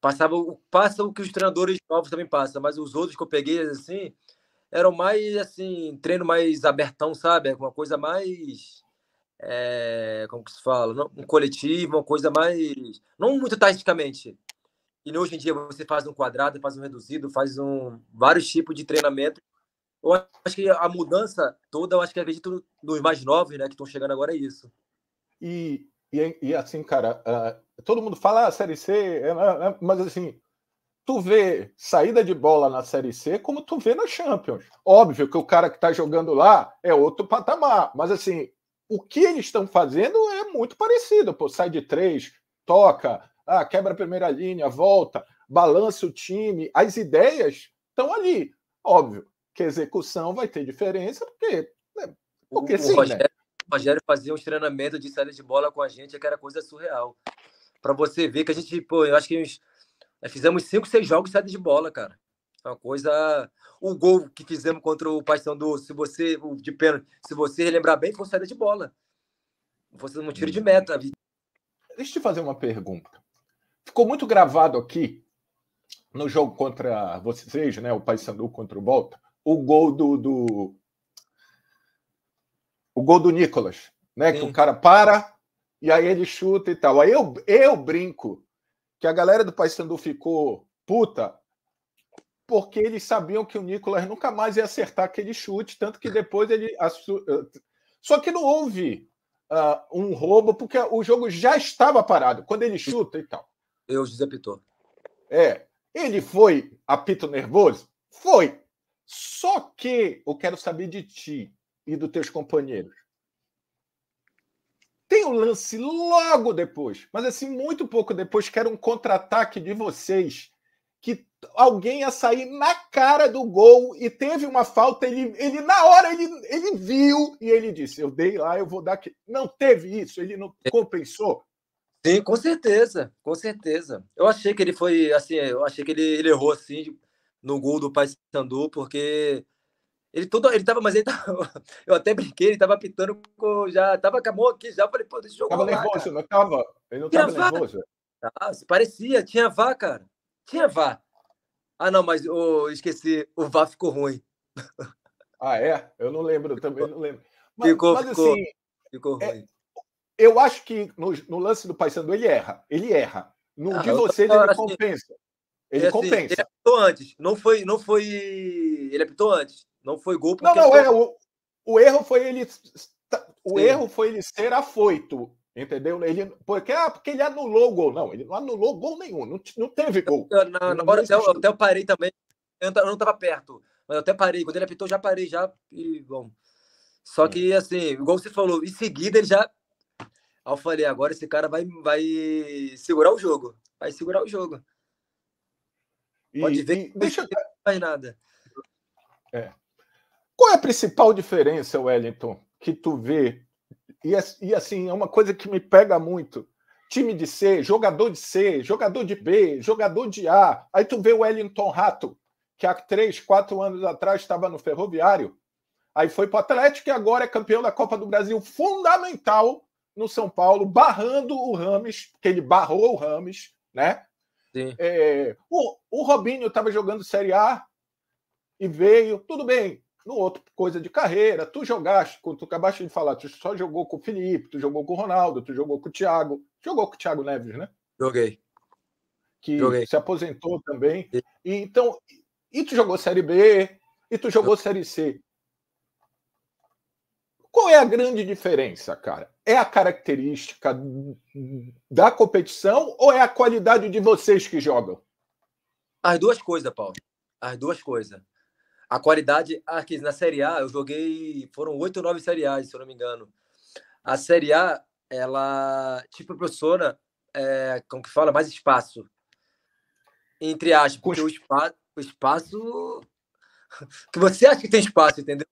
passava passa o que os treinadores novos também passam, mas os outros que eu peguei assim, eram mais assim, treino mais abertão, sabe? É uma coisa mais. É, como que se fala? um coletivo, uma coisa mais. Não muito taticamente. E hoje em dia você faz um quadrado, faz um reduzido, faz um vários tipos de treinamento. Eu acho que a mudança toda, eu acho que acredito nos mais novos, né, que estão chegando agora é isso. E, e, e assim, cara, uh, todo mundo fala ah, série C, é, é, é mas assim, tu vê saída de bola na Série C como tu vê na Champions. Óbvio que o cara que está jogando lá é outro patamar, mas assim, o que eles estão fazendo é muito parecido. Pô, sai de três, toca, ah, quebra a primeira linha, volta, balança o time. As ideias estão ali. Óbvio que a execução vai ter diferença, porque. Né? porque o, sim, o né? Rogério, né? o Rogério fazia uns treinamentos de saída de bola com a gente, que era coisa surreal. Para você ver que a gente, pô, eu acho que uns é, fizemos cinco, seis jogos de saída de bola, cara. É uma coisa. O gol que fizemos contra o Paysandu, se você. de pênalti, se você lembrar bem, foi saída de bola. Foi um tiro de meta. Uhum. Deixa eu te fazer uma pergunta. Ficou muito gravado aqui no jogo contra vocês, né? O Paysandu contra o Volta, o gol do, do. O gol do Nicolas, né? Sim. Que o cara para e aí ele chuta e tal. Aí eu, eu brinco que a galera do Paysandu ficou puta porque eles sabiam que o Nicolas nunca mais ia acertar aquele chute, tanto que depois ele. Eh, só que não houve uh, um roubo, porque o jogo já estava parado. Quando ele chuta e então. tal. Eu desapitou. É. Ele foi apito nervoso? Foi. Só que eu quero saber de ti e dos teus companheiros. Tem o um lance logo depois, mas assim, muito pouco depois, que era um contra-ataque de vocês, que alguém ia sair na cara do gol e teve uma falta. Ele, ele na hora, ele, ele viu e ele disse: Eu dei lá, eu vou dar aqui. Não teve isso, ele não compensou. Sim, com certeza, com certeza. Eu achei que ele foi assim, eu achei que ele, ele errou assim no gol do Paysandu, porque ele todo, ele tava, mas ele tava, (laughs) eu até brinquei, ele tava apitando, já tava, acabou aqui já, falei, pô, deixa eu jogar. Tava lá, nervoso, cara. não tava, ele não tinha tava vá. nervoso. Ah, parecia, tinha vá, cara, tinha vá. Ah, não, mas oh, esqueci, o vá ficou ruim. (laughs) Ah, é? Eu não lembro, ficou. também não lembro. Mas, ficou, mas, ficou, assim, ficou é, ruim. É, eu acho que no, no lance do Paysandu ele erra, ele erra. No ah, de você ele assim, compensa. Ele é assim, compensa. Ele apitou antes, não foi, não foi, ele apitou antes. Não foi gol porque. Não, não, é, o, o erro foi ele. O Sim. erro foi ele ser afoito. Entendeu? Ele, porque, ah, porque ele anulou o gol. Não, ele não anulou gol nenhum. Não, não teve gol. Eu, na, não, na hora, até, eu, até eu parei também. Eu não estava perto. Mas eu até parei. Quando ele apitou, já parei já. E bom. Só que, é. assim, igual você falou, em seguida ele já. eu falei, agora esse cara vai, vai segurar o jogo. Vai segurar o jogo. Pode e, ver que deixa... não faz nada. É. Qual é a principal diferença, Wellington, que tu vê? E, e assim, é uma coisa que me pega muito. Time de C, jogador de C, jogador de B, jogador de A. Aí tu vê o Wellington Rato, que há três, quatro anos atrás estava no Ferroviário, aí foi para o Atlético e agora é campeão da Copa do Brasil, fundamental no São Paulo, barrando o Rames, porque ele barrou o Rames, né? É, o, o Robinho estava jogando Série A e veio, tudo bem no outro coisa de carreira. Tu jogaste, tu acabaste de falar, tu só jogou com o Felipe, tu jogou com o Ronaldo, tu jogou com o Thiago. Jogou com o Thiago Neves, né? Joguei. Que Joguei. se aposentou também. E, então, e tu jogou Série B, e tu jogou Série C. Qual é a grande diferença, cara? É a característica da competição ou é a qualidade de vocês que jogam? As duas coisas, Paulo. As duas coisas. A qualidade, aqui ah, na Série A, eu joguei, foram oito ou nove Série A se eu não me engano. A Série A, ela te proporciona, é, como que fala, mais espaço. Entre aspas, porque o, espa o espaço. (laughs) que você acha que tem espaço, entendeu?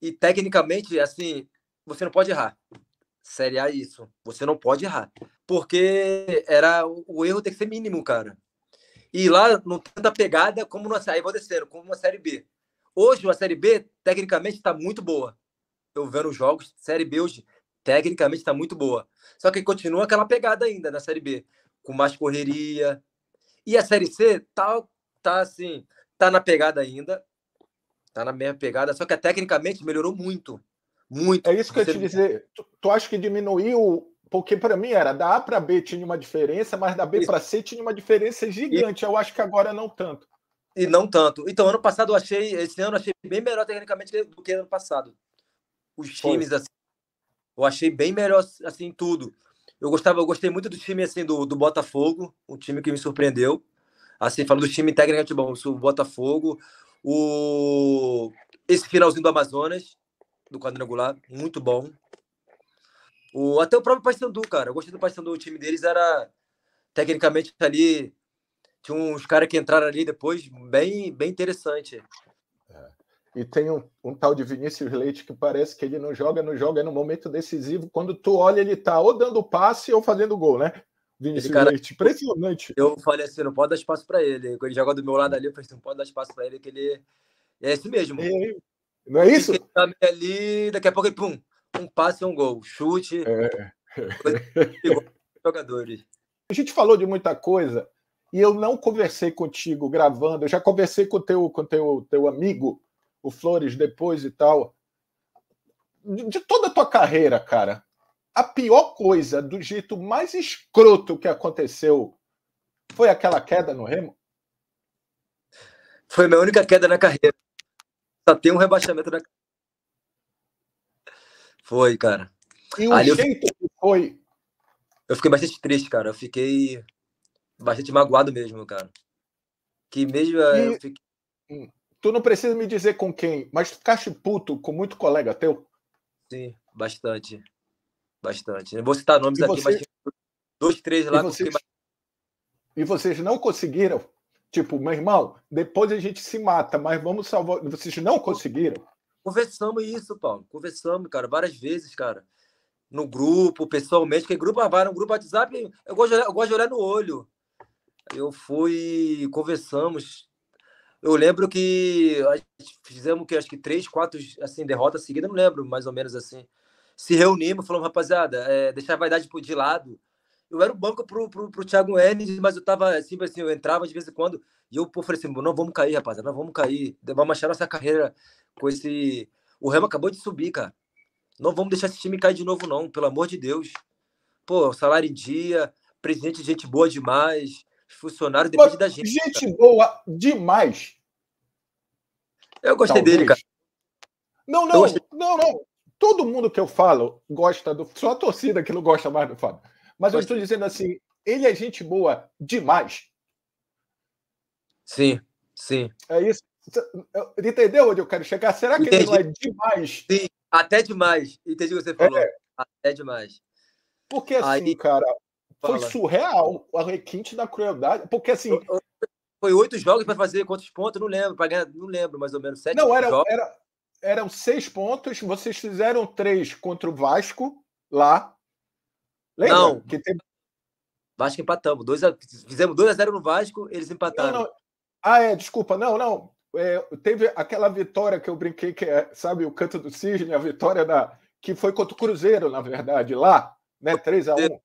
E tecnicamente, assim, você não pode errar. Série A é isso. Você não pode errar. Porque era o erro tem que ser mínimo, cara. E lá não tem tanta pegada como na série, vou descendo, como na série B. Hoje, a série B, tecnicamente, está muito boa. Eu vendo os jogos, série B hoje, tecnicamente, está muito boa. Só que continua aquela pegada ainda na série B, com mais correria. E a série C tá, tá assim, tá na pegada ainda. Tá na mesma pegada, só que tecnicamente melhorou muito. Muito. É isso que eu te dizer. Tu, tu acha que diminuiu porque para mim era da A para B tinha uma diferença, mas da B para C tinha uma diferença gigante. Eu acho que agora não tanto. E não tanto. Então, ano passado eu achei, esse ano eu achei bem melhor tecnicamente do que ano passado. Os times, assim, eu achei bem melhor, assim, tudo. Eu gostava, eu gostei muito do time, assim, do, do Botafogo, um time que me surpreendeu. Assim, falando do time técnico de bom, o Botafogo, o... esse finalzinho do Amazonas, do quadrangular, muito bom. O, até o próprio Paysandu, cara. Eu gostei do Paysandu. O time deles era, tecnicamente, ali. Tinha uns caras que entraram ali depois, bem, bem interessante. É. E tem um, um, tal de Vinícius Leite que parece que ele não joga, não joga é no momento decisivo. Quando tu olha, ele tá ou dando passe ou fazendo gol, né? Vinícius cara, Leite, impressionante. Eu falei assim, não pode dar espaço para ele. Quando ele joga do meu lado ali, eu falei assim, não pode dar espaço para ele, que ele... É isso mesmo. não é isso? Ele tá ali, daqui a pouco ele, pum, um passe e um gol. Chute. É. (laughs) jogadores. A gente falou de muita coisa e eu não conversei contigo gravando. Eu já conversei com teu, com teu, teu amigo, o Flores, depois e tal. De, de toda a tua carreira, cara, a pior coisa, do jeito mais escroto que aconteceu, foi aquela queda no Remo? Foi minha única queda na carreira. Só tem um rebaixamento na carreira foi, cara. E o Ali jeito eu... que foi. Eu fiquei bastante triste, cara. Eu fiquei bastante magoado mesmo, cara. Que mesmo. É, e... Fiquei... Hum, tu não precisa me dizer com quem, mas tu ficaste puto com muito colega teu? Sim, bastante. Bastante. Eu vou citar nomes e aqui, vocês... mas dois, três lá. E vocês... Fiquei... e vocês não conseguiram? Tipo, meu irmão, depois a gente se mata, mas vamos salvar. Vocês não conseguiram? Conversamos isso, Paulo. Conversamos, cara, várias vezes, cara. No grupo, pessoalmente, que grupo ah, vai no grupo WhatsApp, eu gosto, olhar, eu gosto de olhar no olho. Eu fui, conversamos. Eu lembro que fizemos que acho que três, quatro assim, derrotas seguidas, não lembro, mais ou menos assim. Se reunimos, falamos, rapaziada, é, deixar a vaidade de lado eu era o banco pro, pro, pro Thiago Enes, mas eu tava assim, assim, eu entrava de vez em quando e eu falei assim, não vamos cair, rapaziada, não vamos cair, vamos manchar nossa carreira com esse. O Remo acabou de subir, cara. Não vamos deixar esse time cair de novo, não, pelo amor de Deus. Pô, salário em dia, presidente, gente boa demais, funcionário depende da gente. Gente cara. boa demais. Eu gostei Talvez. dele, cara. Não, não, não, não. Todo mundo que eu falo gosta do. Só a torcida que não gosta mais do Fábio. Mas eu estou dizendo assim, ele é gente boa demais. Sim, sim. É isso. Então, entendeu onde eu quero chegar? Será que Entendi. ele não é demais? Sim, até demais. Entendi o que você falou. É. Até demais. Porque assim, Aí, cara, fala. foi surreal a requinte da crueldade. Porque assim. Foi oito jogos para fazer quantos pontos? Não lembro. ganhar, não lembro, mais ou menos. Sete não, era, jogos. era, eram seis pontos. Vocês fizeram três contra o Vasco lá. Lembra? Não. Que teve... Vasco empatamos. Dois a... Fizemos 2x0 no Vasco, eles empataram. Não, não. Ah, é, desculpa. Não, não. É, teve aquela vitória que eu brinquei, que é, sabe, o canto do cisne, a vitória da... que foi contra o Cruzeiro, na verdade, lá, né? 3x1.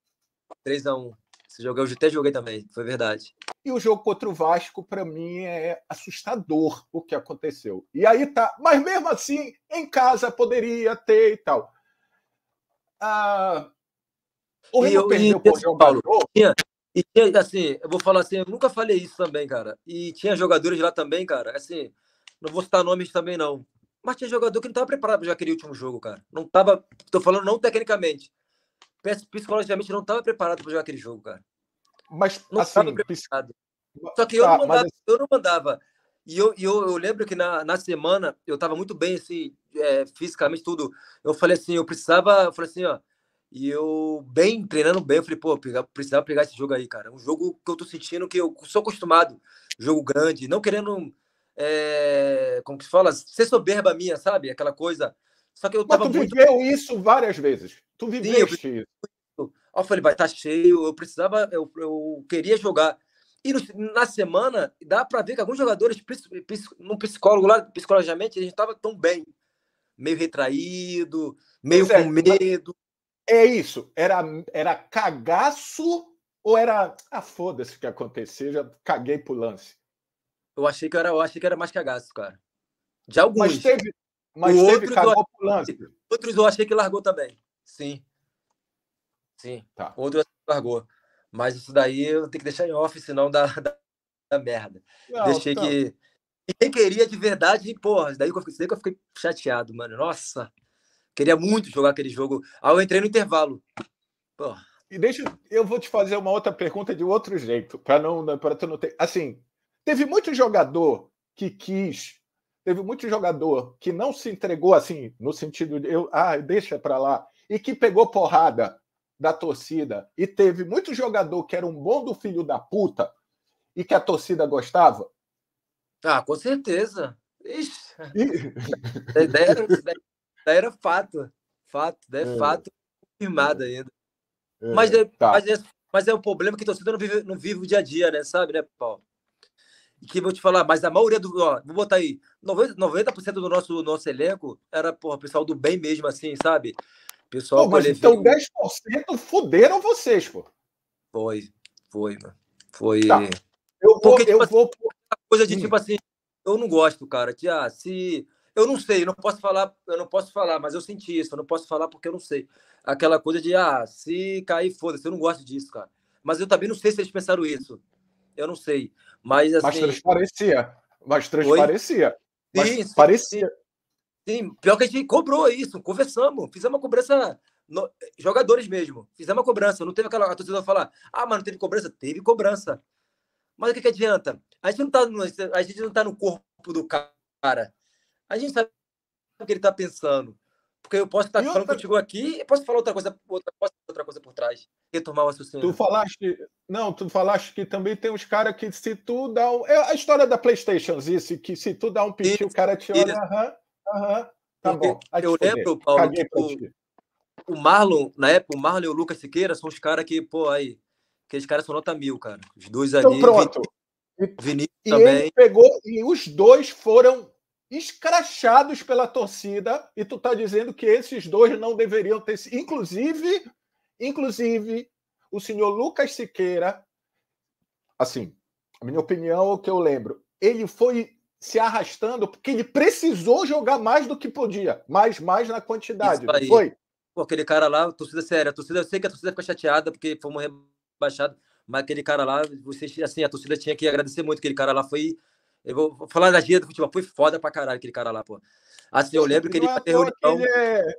3x1. Esse jogo eu até joguei também, foi verdade. E o jogo contra o Vasco, para mim, é assustador o que aconteceu. E aí tá. Mas mesmo assim, em casa poderia ter e tal. Ah, o Remo eu, perdeu por jogador. Paulo, tinha, e tinha, assim, eu vou falar assim, eu nunca falei isso também, cara. E tinha jogadores lá também, cara. Assim, não vou citar nomes também, não. Mas tinha jogador que não estava preparado para aquele último jogo, cara. Não tava. Tô falando não tecnicamente. Psicologicamente não estava preparado para jogar aquele jogo, cara. Mas não estava assim, preparado. Só que eu, tá, não mandava, mas... Assim eu não mandava. E eu, eu, eu, lembro que na, na semana eu estava muito bem, assim, é, fisicamente, tudo. Eu falei assim, eu precisava. Eu falei assim, ó e eu, bem, treinando bem, eu falei, pô, precisava pegar esse jogo aí, cara. Um jogo que eu tô sentindo que eu sou acostumado. Jogo grande, não querendo, é, como que se fala, ser soberba minha, sabe? Aquela coisa. Só que eu tava Mas tu muito... viveu isso várias vezes. Tu viveste Sim, eu... isso. Aí eu falei, vai estar tá cheio, eu precisava, eu, eu queria jogar. E no, na semana, dá para ver que alguns jogadores, no psicólogo lá, psicologicamente, a gente tava tão bem. Meio retraído, meio é, com medo. É isso. Era, era cagaço ou era. Ah, foda-se o que aconteceu, já caguei pro lance. Eu achei que era, eu achei que era mais cagaço, cara. De alguns. Mas teve, mas cagou pro lance. Outros eu achei que largou também. Sim. Sim. Tá. Outro largou. Mas isso daí eu tenho que deixar em off, senão dá, dá, (laughs) dá merda. Não, Deixei então. que. E quem queria de verdade, porra, daí que eu, fiquei, daí que eu fiquei chateado, mano. Nossa, Queria muito jogar aquele jogo. Aí eu entrei no intervalo. Pô. E deixa eu vou te fazer uma outra pergunta de outro jeito, para não né, para tu não ter, assim, teve muito jogador que quis, teve muito jogador que não se entregou assim, no sentido de eu, ah, deixa para lá, e que pegou porrada da torcida e teve muito jogador que era um bom do filho da puta e que a torcida gostava? Ah, com certeza. Ixi. E... Daí tá, era fato. Fato, daí né? é, fato confirmado é. ainda. É, mas, é, tá. mas, é, mas, é um problema que a não vive, não vive o dia a dia, né? Sabe, né, Paulo? E que vou te falar, mas a maioria do. Ó, vou botar aí. 90%, do nosso, nosso elenco era, porra, pessoal do bem mesmo, assim, sabe? Pessoal. Pô, mas então 10% fuderam vocês, pô. Foi, foi, mano. Foi. Tá. Eu vou. Porque, tipo, eu assim, vou... Coisa de hum. tipo assim, eu não gosto, cara. Que, ah, se eu não sei, eu não posso falar, eu não posso falar, mas eu senti isso, eu não posso falar porque eu não sei. Aquela coisa de, ah, se cair, foda-se, eu não gosto disso, cara. Mas eu também não sei se eles pensaram isso. Eu não sei. Mas, assim... mas transparecia. Mas transparecia. Mas sim, parecia. Sim, sim, pior que a gente cobrou isso, conversamos, fizemos uma cobrança. No... jogadores mesmo, fizemos uma cobrança. Não teve aquela a torcida falar, ah, mas não teve cobrança? Teve cobrança. Mas o que, que adianta? A gente, não está no, a gente não tá no corpo do cara a gente sabe o que ele está pensando. Porque eu posso estar falando outra... contigo aqui e posso falar outra coisa, outra, outra coisa por trás. Retomar o assunto. Tu falaste. Não, tu falaste que também tem uns caras que se tu dá um. É a história da Playstation, isso, que se tu dá um piti, o cara te olha. Aham, aham. Tá Porque bom. Eu lembro, Paulo, que o, tipo, o Marlon, na época, o Marlon e o Lucas Siqueira são os caras que, pô, aí. Aqueles caras são nota mil, cara. Os dois então, ali. Então pronto. Vinícius, Vinícius e também. Ele pegou, e os dois foram escrachados pela torcida e tu tá dizendo que esses dois não deveriam ter, inclusive, inclusive o senhor Lucas Siqueira, assim, a minha opinião, o que eu lembro, ele foi se arrastando porque ele precisou jogar mais do que podia, mais mais na quantidade, foi. Pô, aquele cara lá, torcida séria, torcida, eu sei que a torcida fica chateada porque fomos rebaixados, mas aquele cara lá, vocês, assim, a torcida tinha que agradecer muito, aquele cara lá foi eu vou falar da gira do futebol. Foi foda pra caralho aquele cara lá, pô. Assim, eu lembro que ele reunião. É que ele, é,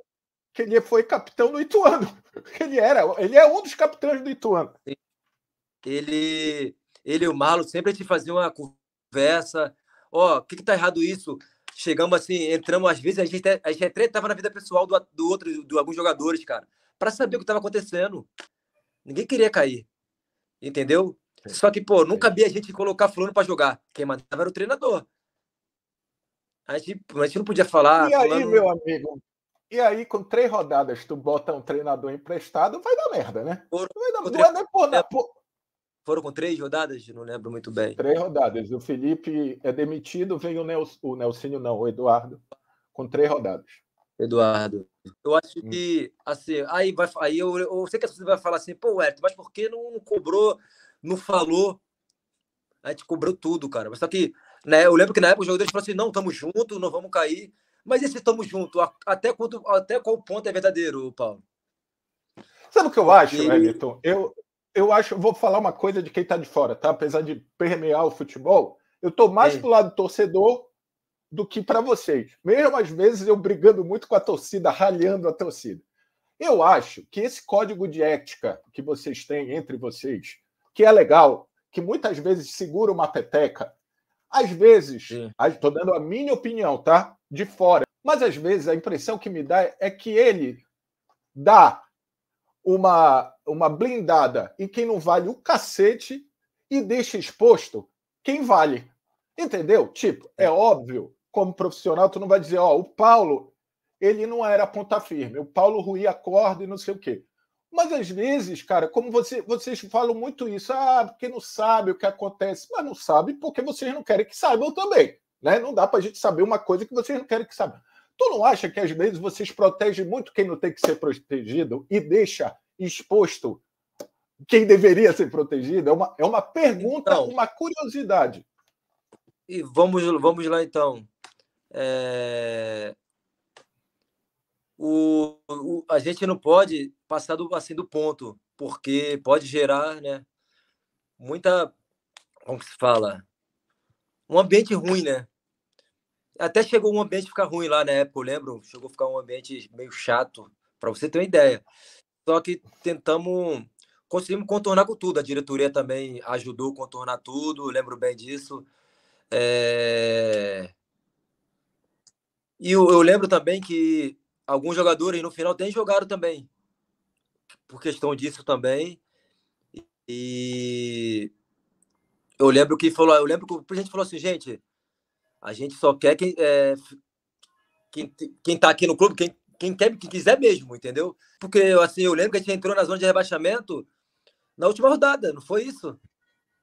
que ele foi capitão do Ituano. (laughs) Ele era, ele é um dos capitães do Ituano. Ele, ele e o Marlon sempre gente faziam uma conversa. Ó, oh, o que, que tá errado isso? Chegamos assim, entramos às vezes, a gente, a gente até tava na vida pessoal do, do outro, de alguns jogadores, cara, para saber o que tava acontecendo. Ninguém queria cair. Entendeu? É. Só que, pô, nunca é. vi a gente colocar fulano para jogar. Quem mandava era o treinador. A gente, a gente não podia falar. E aí, meu amigo? E aí, com três rodadas, tu bota um treinador emprestado, vai dar merda, né? Foram, vai dar, não é foram com três rodadas? Não lembro muito bem. Três rodadas. O Felipe é demitido, vem o, Nels, o Nelsinho, não, o Eduardo, com três rodadas. Eduardo. Eu acho hum. que, assim, aí, vai, aí eu, eu sei que você vai falar assim, pô, Hélio mas por que não cobrou não falou. A né, gente cobrou tudo, cara. Mas só que, né, eu lembro que na época os jogadores falaram assim: não, tamo junto, não vamos cair. Mas esse tamo junto, até, quanto, até qual ponto é verdadeiro, Paulo? Sabe o que eu Porque... acho, Wellington? Eu, eu acho, vou falar uma coisa de quem tá de fora, tá? Apesar de permear o futebol, eu tô mais é. pro lado do torcedor do que para vocês. Mesmo às vezes eu brigando muito com a torcida, ralhando a torcida. Eu acho que esse código de ética que vocês têm entre vocês, que é legal, que muitas vezes segura uma peteca. Às vezes, estou dando a minha opinião, tá? De fora. Mas às vezes a impressão que me dá é que ele dá uma, uma blindada e quem não vale o cacete e deixa exposto quem vale. Entendeu? Tipo, é, é óbvio, como profissional, tu não vai dizer, ó, oh, o Paulo, ele não era ponta firme, o Paulo ruía corda e não sei o quê. Mas às vezes, cara, como você, vocês falam muito isso, ah, porque não sabe o que acontece, mas não sabe porque vocês não querem que saibam também, né? Não dá para a gente saber uma coisa que vocês não querem que saibam. Tu não acha que às vezes vocês protegem muito quem não tem que ser protegido e deixa exposto quem deveria ser protegido? É uma, é uma pergunta, então, uma curiosidade. E vamos, vamos lá então. É... O, o, a gente não pode passado assim, do ponto, porque pode gerar né, muita. Como se fala? Um ambiente ruim, né? Até chegou um ambiente ficar ruim lá na época, eu lembro. Chegou a ficar um ambiente meio chato, para você ter uma ideia. Só que tentamos conseguimos contornar com tudo. A diretoria também ajudou a contornar tudo, lembro bem disso. É... E eu, eu, lembro também que alguns jogadores no final têm jogado também por questão disso também. E eu lembro que falou, eu lembro que o presidente falou assim, gente, a gente só quer quem é, quem, quem tá aqui no clube, quem, quem quer, quem quiser mesmo, entendeu? Porque assim, eu lembro que a gente entrou na zona de rebaixamento na última rodada, não foi isso?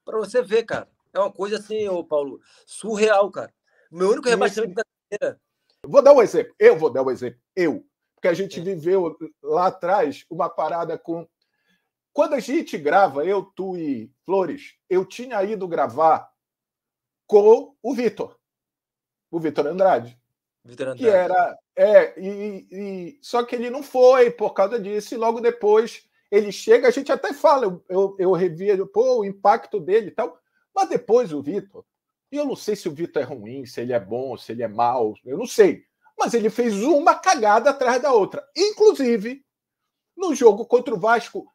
Para você ver, cara. É uma coisa assim, ô Paulo, surreal, cara. Meu único rebaixamento da carreira. Vou dar um exemplo. Eu vou dar um exemplo. Eu, porque a gente é. viveu lá atrás uma parada com. Quando a gente grava, eu, tu e Flores, eu tinha ido gravar com o Vitor, o Vitor Andrade. Vitor Andrade. Que era. É, e, e, só que ele não foi por causa disso, e logo depois ele chega, a gente até fala, eu, eu, eu revi, pô, o impacto dele e tal. Mas depois o Vitor, e eu não sei se o Vitor é ruim, se ele é bom, se ele é mau, eu não sei mas ele fez uma cagada atrás da outra. Inclusive, no jogo contra o Vasco,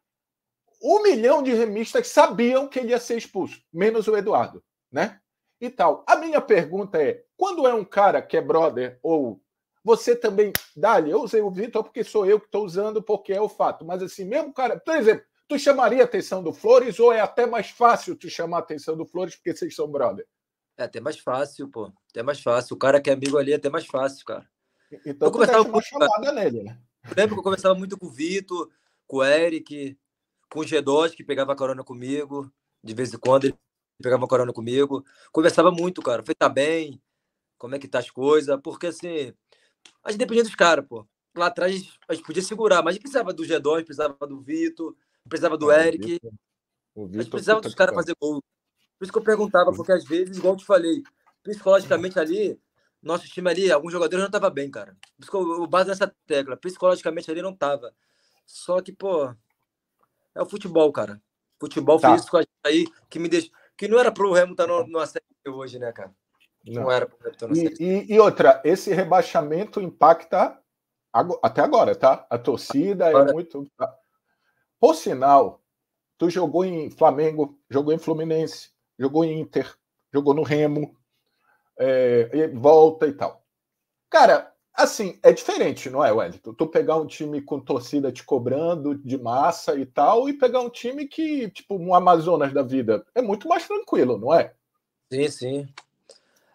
um milhão de remistas sabiam que ele ia ser expulso, menos o Eduardo, né? E tal. A minha pergunta é: quando é um cara que é brother ou você também. Dali, eu usei o Vitor porque sou eu que estou usando, porque é o fato. Mas assim, mesmo cara. Por exemplo, tu chamaria a atenção do Flores ou é até mais fácil tu chamar a atenção do Flores porque vocês são brother? É até mais fácil, pô. Até mais fácil. O cara que é amigo ali é até mais fácil, cara. Então, eu começava muito, chamada nele, né? Lembro que eu conversava muito com o Vitor, com o Eric, com o g que pegava corona comigo, de vez em quando ele pegava corona comigo. Conversava muito, cara. Foi tá bem? Como é que tá as coisas? Porque, assim, a gente dependia dos caras, pô. Lá atrás a gente, podia segurar, mas a gente precisava do g precisava do Vitor, precisava do ah, Eric. O a gente precisava dos caras fazer gol. Por isso que eu perguntava, porque às vezes, igual eu te falei, psicologicamente ali, nosso time ali, alguns jogadores não estavam bem, cara. Por isso que eu, nessa tecla. Psicologicamente ali não tava. Só que, pô, é o futebol, cara. Futebol tá. isso a gente tá aí, que me deixa. Que não era pro Remo estar tá no, no acesso hoje, né, cara? Não, não era pro Remo estar no acesso. E, e, e, outra, esse rebaixamento impacta até agora, tá? A torcida é agora. é muito. Tá? Por sinal, tu jogou em Flamengo, jogou em Fluminense, jogou em Inter, jogou no Remo, é, volta e tal. Cara, assim, é diferente, não é, Wellington? Tu pegar um time com torcida te cobrando de massa e tal, e pegar um time que, tipo, um Amazonas da vida, é muito mais tranquilo, não é? Sim, sim.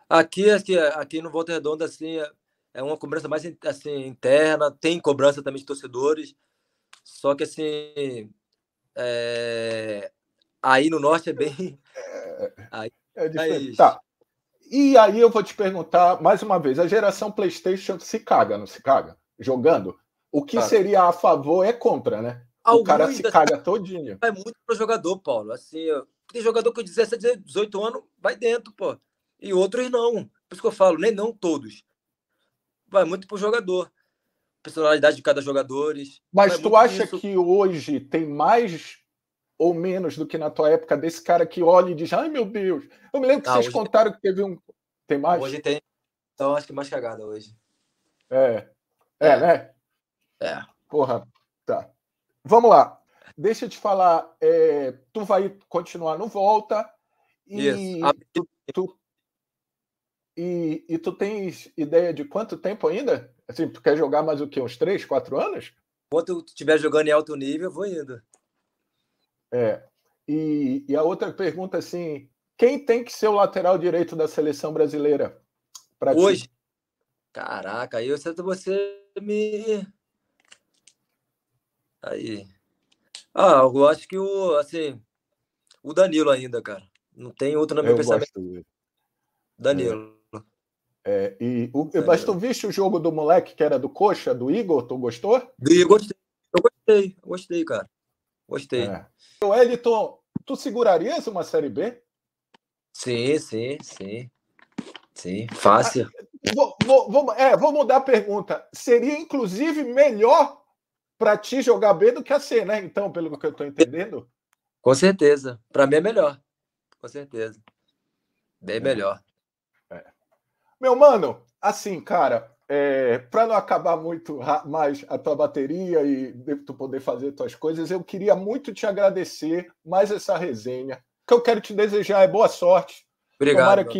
Aqui, aqui, aqui no Volta Redonda, assim, é, é uma cobrança mais assim, interna, tem cobrança também de torcedores, só que, assim, é... aí no Norte é bem... É, é (laughs) aí, é diferente. Aí... Tá, e aí eu vou te perguntar mais uma vez: a geração PlayStation se caga, não se caga? Jogando? O que seria a favor é contra, né? o cara se caga todinho. (laughs) É muito pro jogador, Paulo. Assim, tem jogador com 17, 18 anos, vai dentro, pô. E outros não. Por isso que eu falo, nem não todos. Vai muito pro jogador. Personalidade de cada jogador. Mas tu acha isso. que hoje tem mais ou menos do que na tua época, desse cara que olha e diz, ai meu Deus, eu me lembro que ah, vocês contaram tem... que teve um. Tem mais? Hoje tem. Então acho que mais cagada hoje. É. É, é. né? É. Porra, tá. Vamos lá. Deixa eu te falar, é... tu vai continuar no Volta e yes. Ah, tu, tu... E, e tu tens ideia de quanto tempo ainda? Assim, tu quer jogar mais o quê? Uns três, quatro anos? Enquanto eu estiver jogando em alto nível, eu vou indo. É. E, e a outra pergunta, assim, quem tem que ser o lateral direito da seleção brasileira? Hoje? Ti? Caraca, aí você, você me... Aí... Ah, eu acho que o, assim, o Danilo ainda, cara. Não tem outro na minha pensamento. Danilo. É. é, e o, Danilo. Mas tu viste o jogo do moleque que era do Coxa, do Igor? Tu gostou? Eu gostei, eu gostei, eu gostei, cara. Gostei. É. O Eliton, tu segurarias uma Série B? Sim, sim, sim. Sim, fácil. Ah, vou, vou, vou, é, vou mudar a pergunta. Seria, inclusive, melhor para ti jogar B do que a C, né? Então, pelo que eu estou entendendo. Com certeza. Para mim é melhor. Com certeza. Bem é. melhor. É. Meu mano, assim, cara, é, para não acabar muito mais a tua bateria e tu poder fazer tuas coisas, eu queria muito te agradecer mais essa resenha. O que eu quero te desejar é boa sorte. Obrigado. Tomara que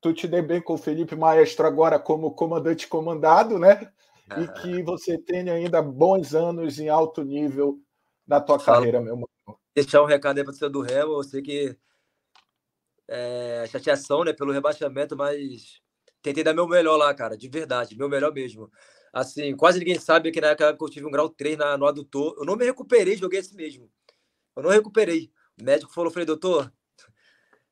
tu te dê bem com o Felipe Maestro agora como comandante comandado, né? E é. que você tenha ainda bons anos em alto nível na tua Fala. carreira, meu mano. Deixar um recado aí para você do Remo, eu sei que é chateação, né, pelo rebaixamento, mas tentei dar meu melhor lá, cara, de verdade, meu melhor mesmo. Assim, quase ninguém sabe que na época eu tive um grau 3 na, no adutor, eu não me recuperei, joguei esse assim mesmo. Eu não recuperei. O médico falou, falei, doutor,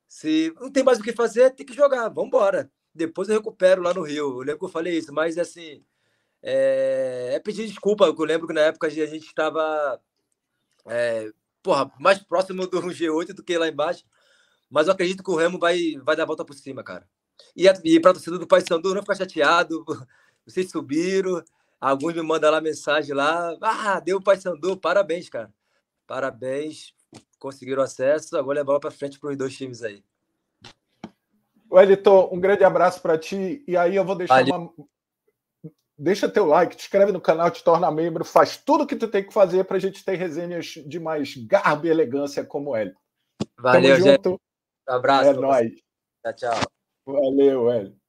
se não tem mais o que fazer, tem que jogar, vamos embora. Depois eu recupero lá no Rio. Eu lembro que eu falei isso, mas assim, é, é pedir desculpa, eu lembro que na época a gente estava é, porra, mais próximo do G8 do que lá embaixo, mas eu acredito que o Remo vai, vai dar a volta por cima, cara. E, e para a torcida do Paysandu não ficar chateado, (laughs) vocês subiram, alguns me mandam lá mensagem lá, ah, deu o Paysandu, parabéns, cara. Parabéns, conseguiram acesso, agora é bola para frente para os dois times aí. Wellington, um grande abraço para ti, e aí eu vou deixar Ali... uma... Deixa teu like, te inscreve no canal, te torna membro, faz tudo o que tu tem que fazer para a gente ter resenhas de mais garbo e elegância como ele. Valeu, Tamo junto. gente. Um abraço. É nóis. Tchau, tchau. Valeu, Hélio.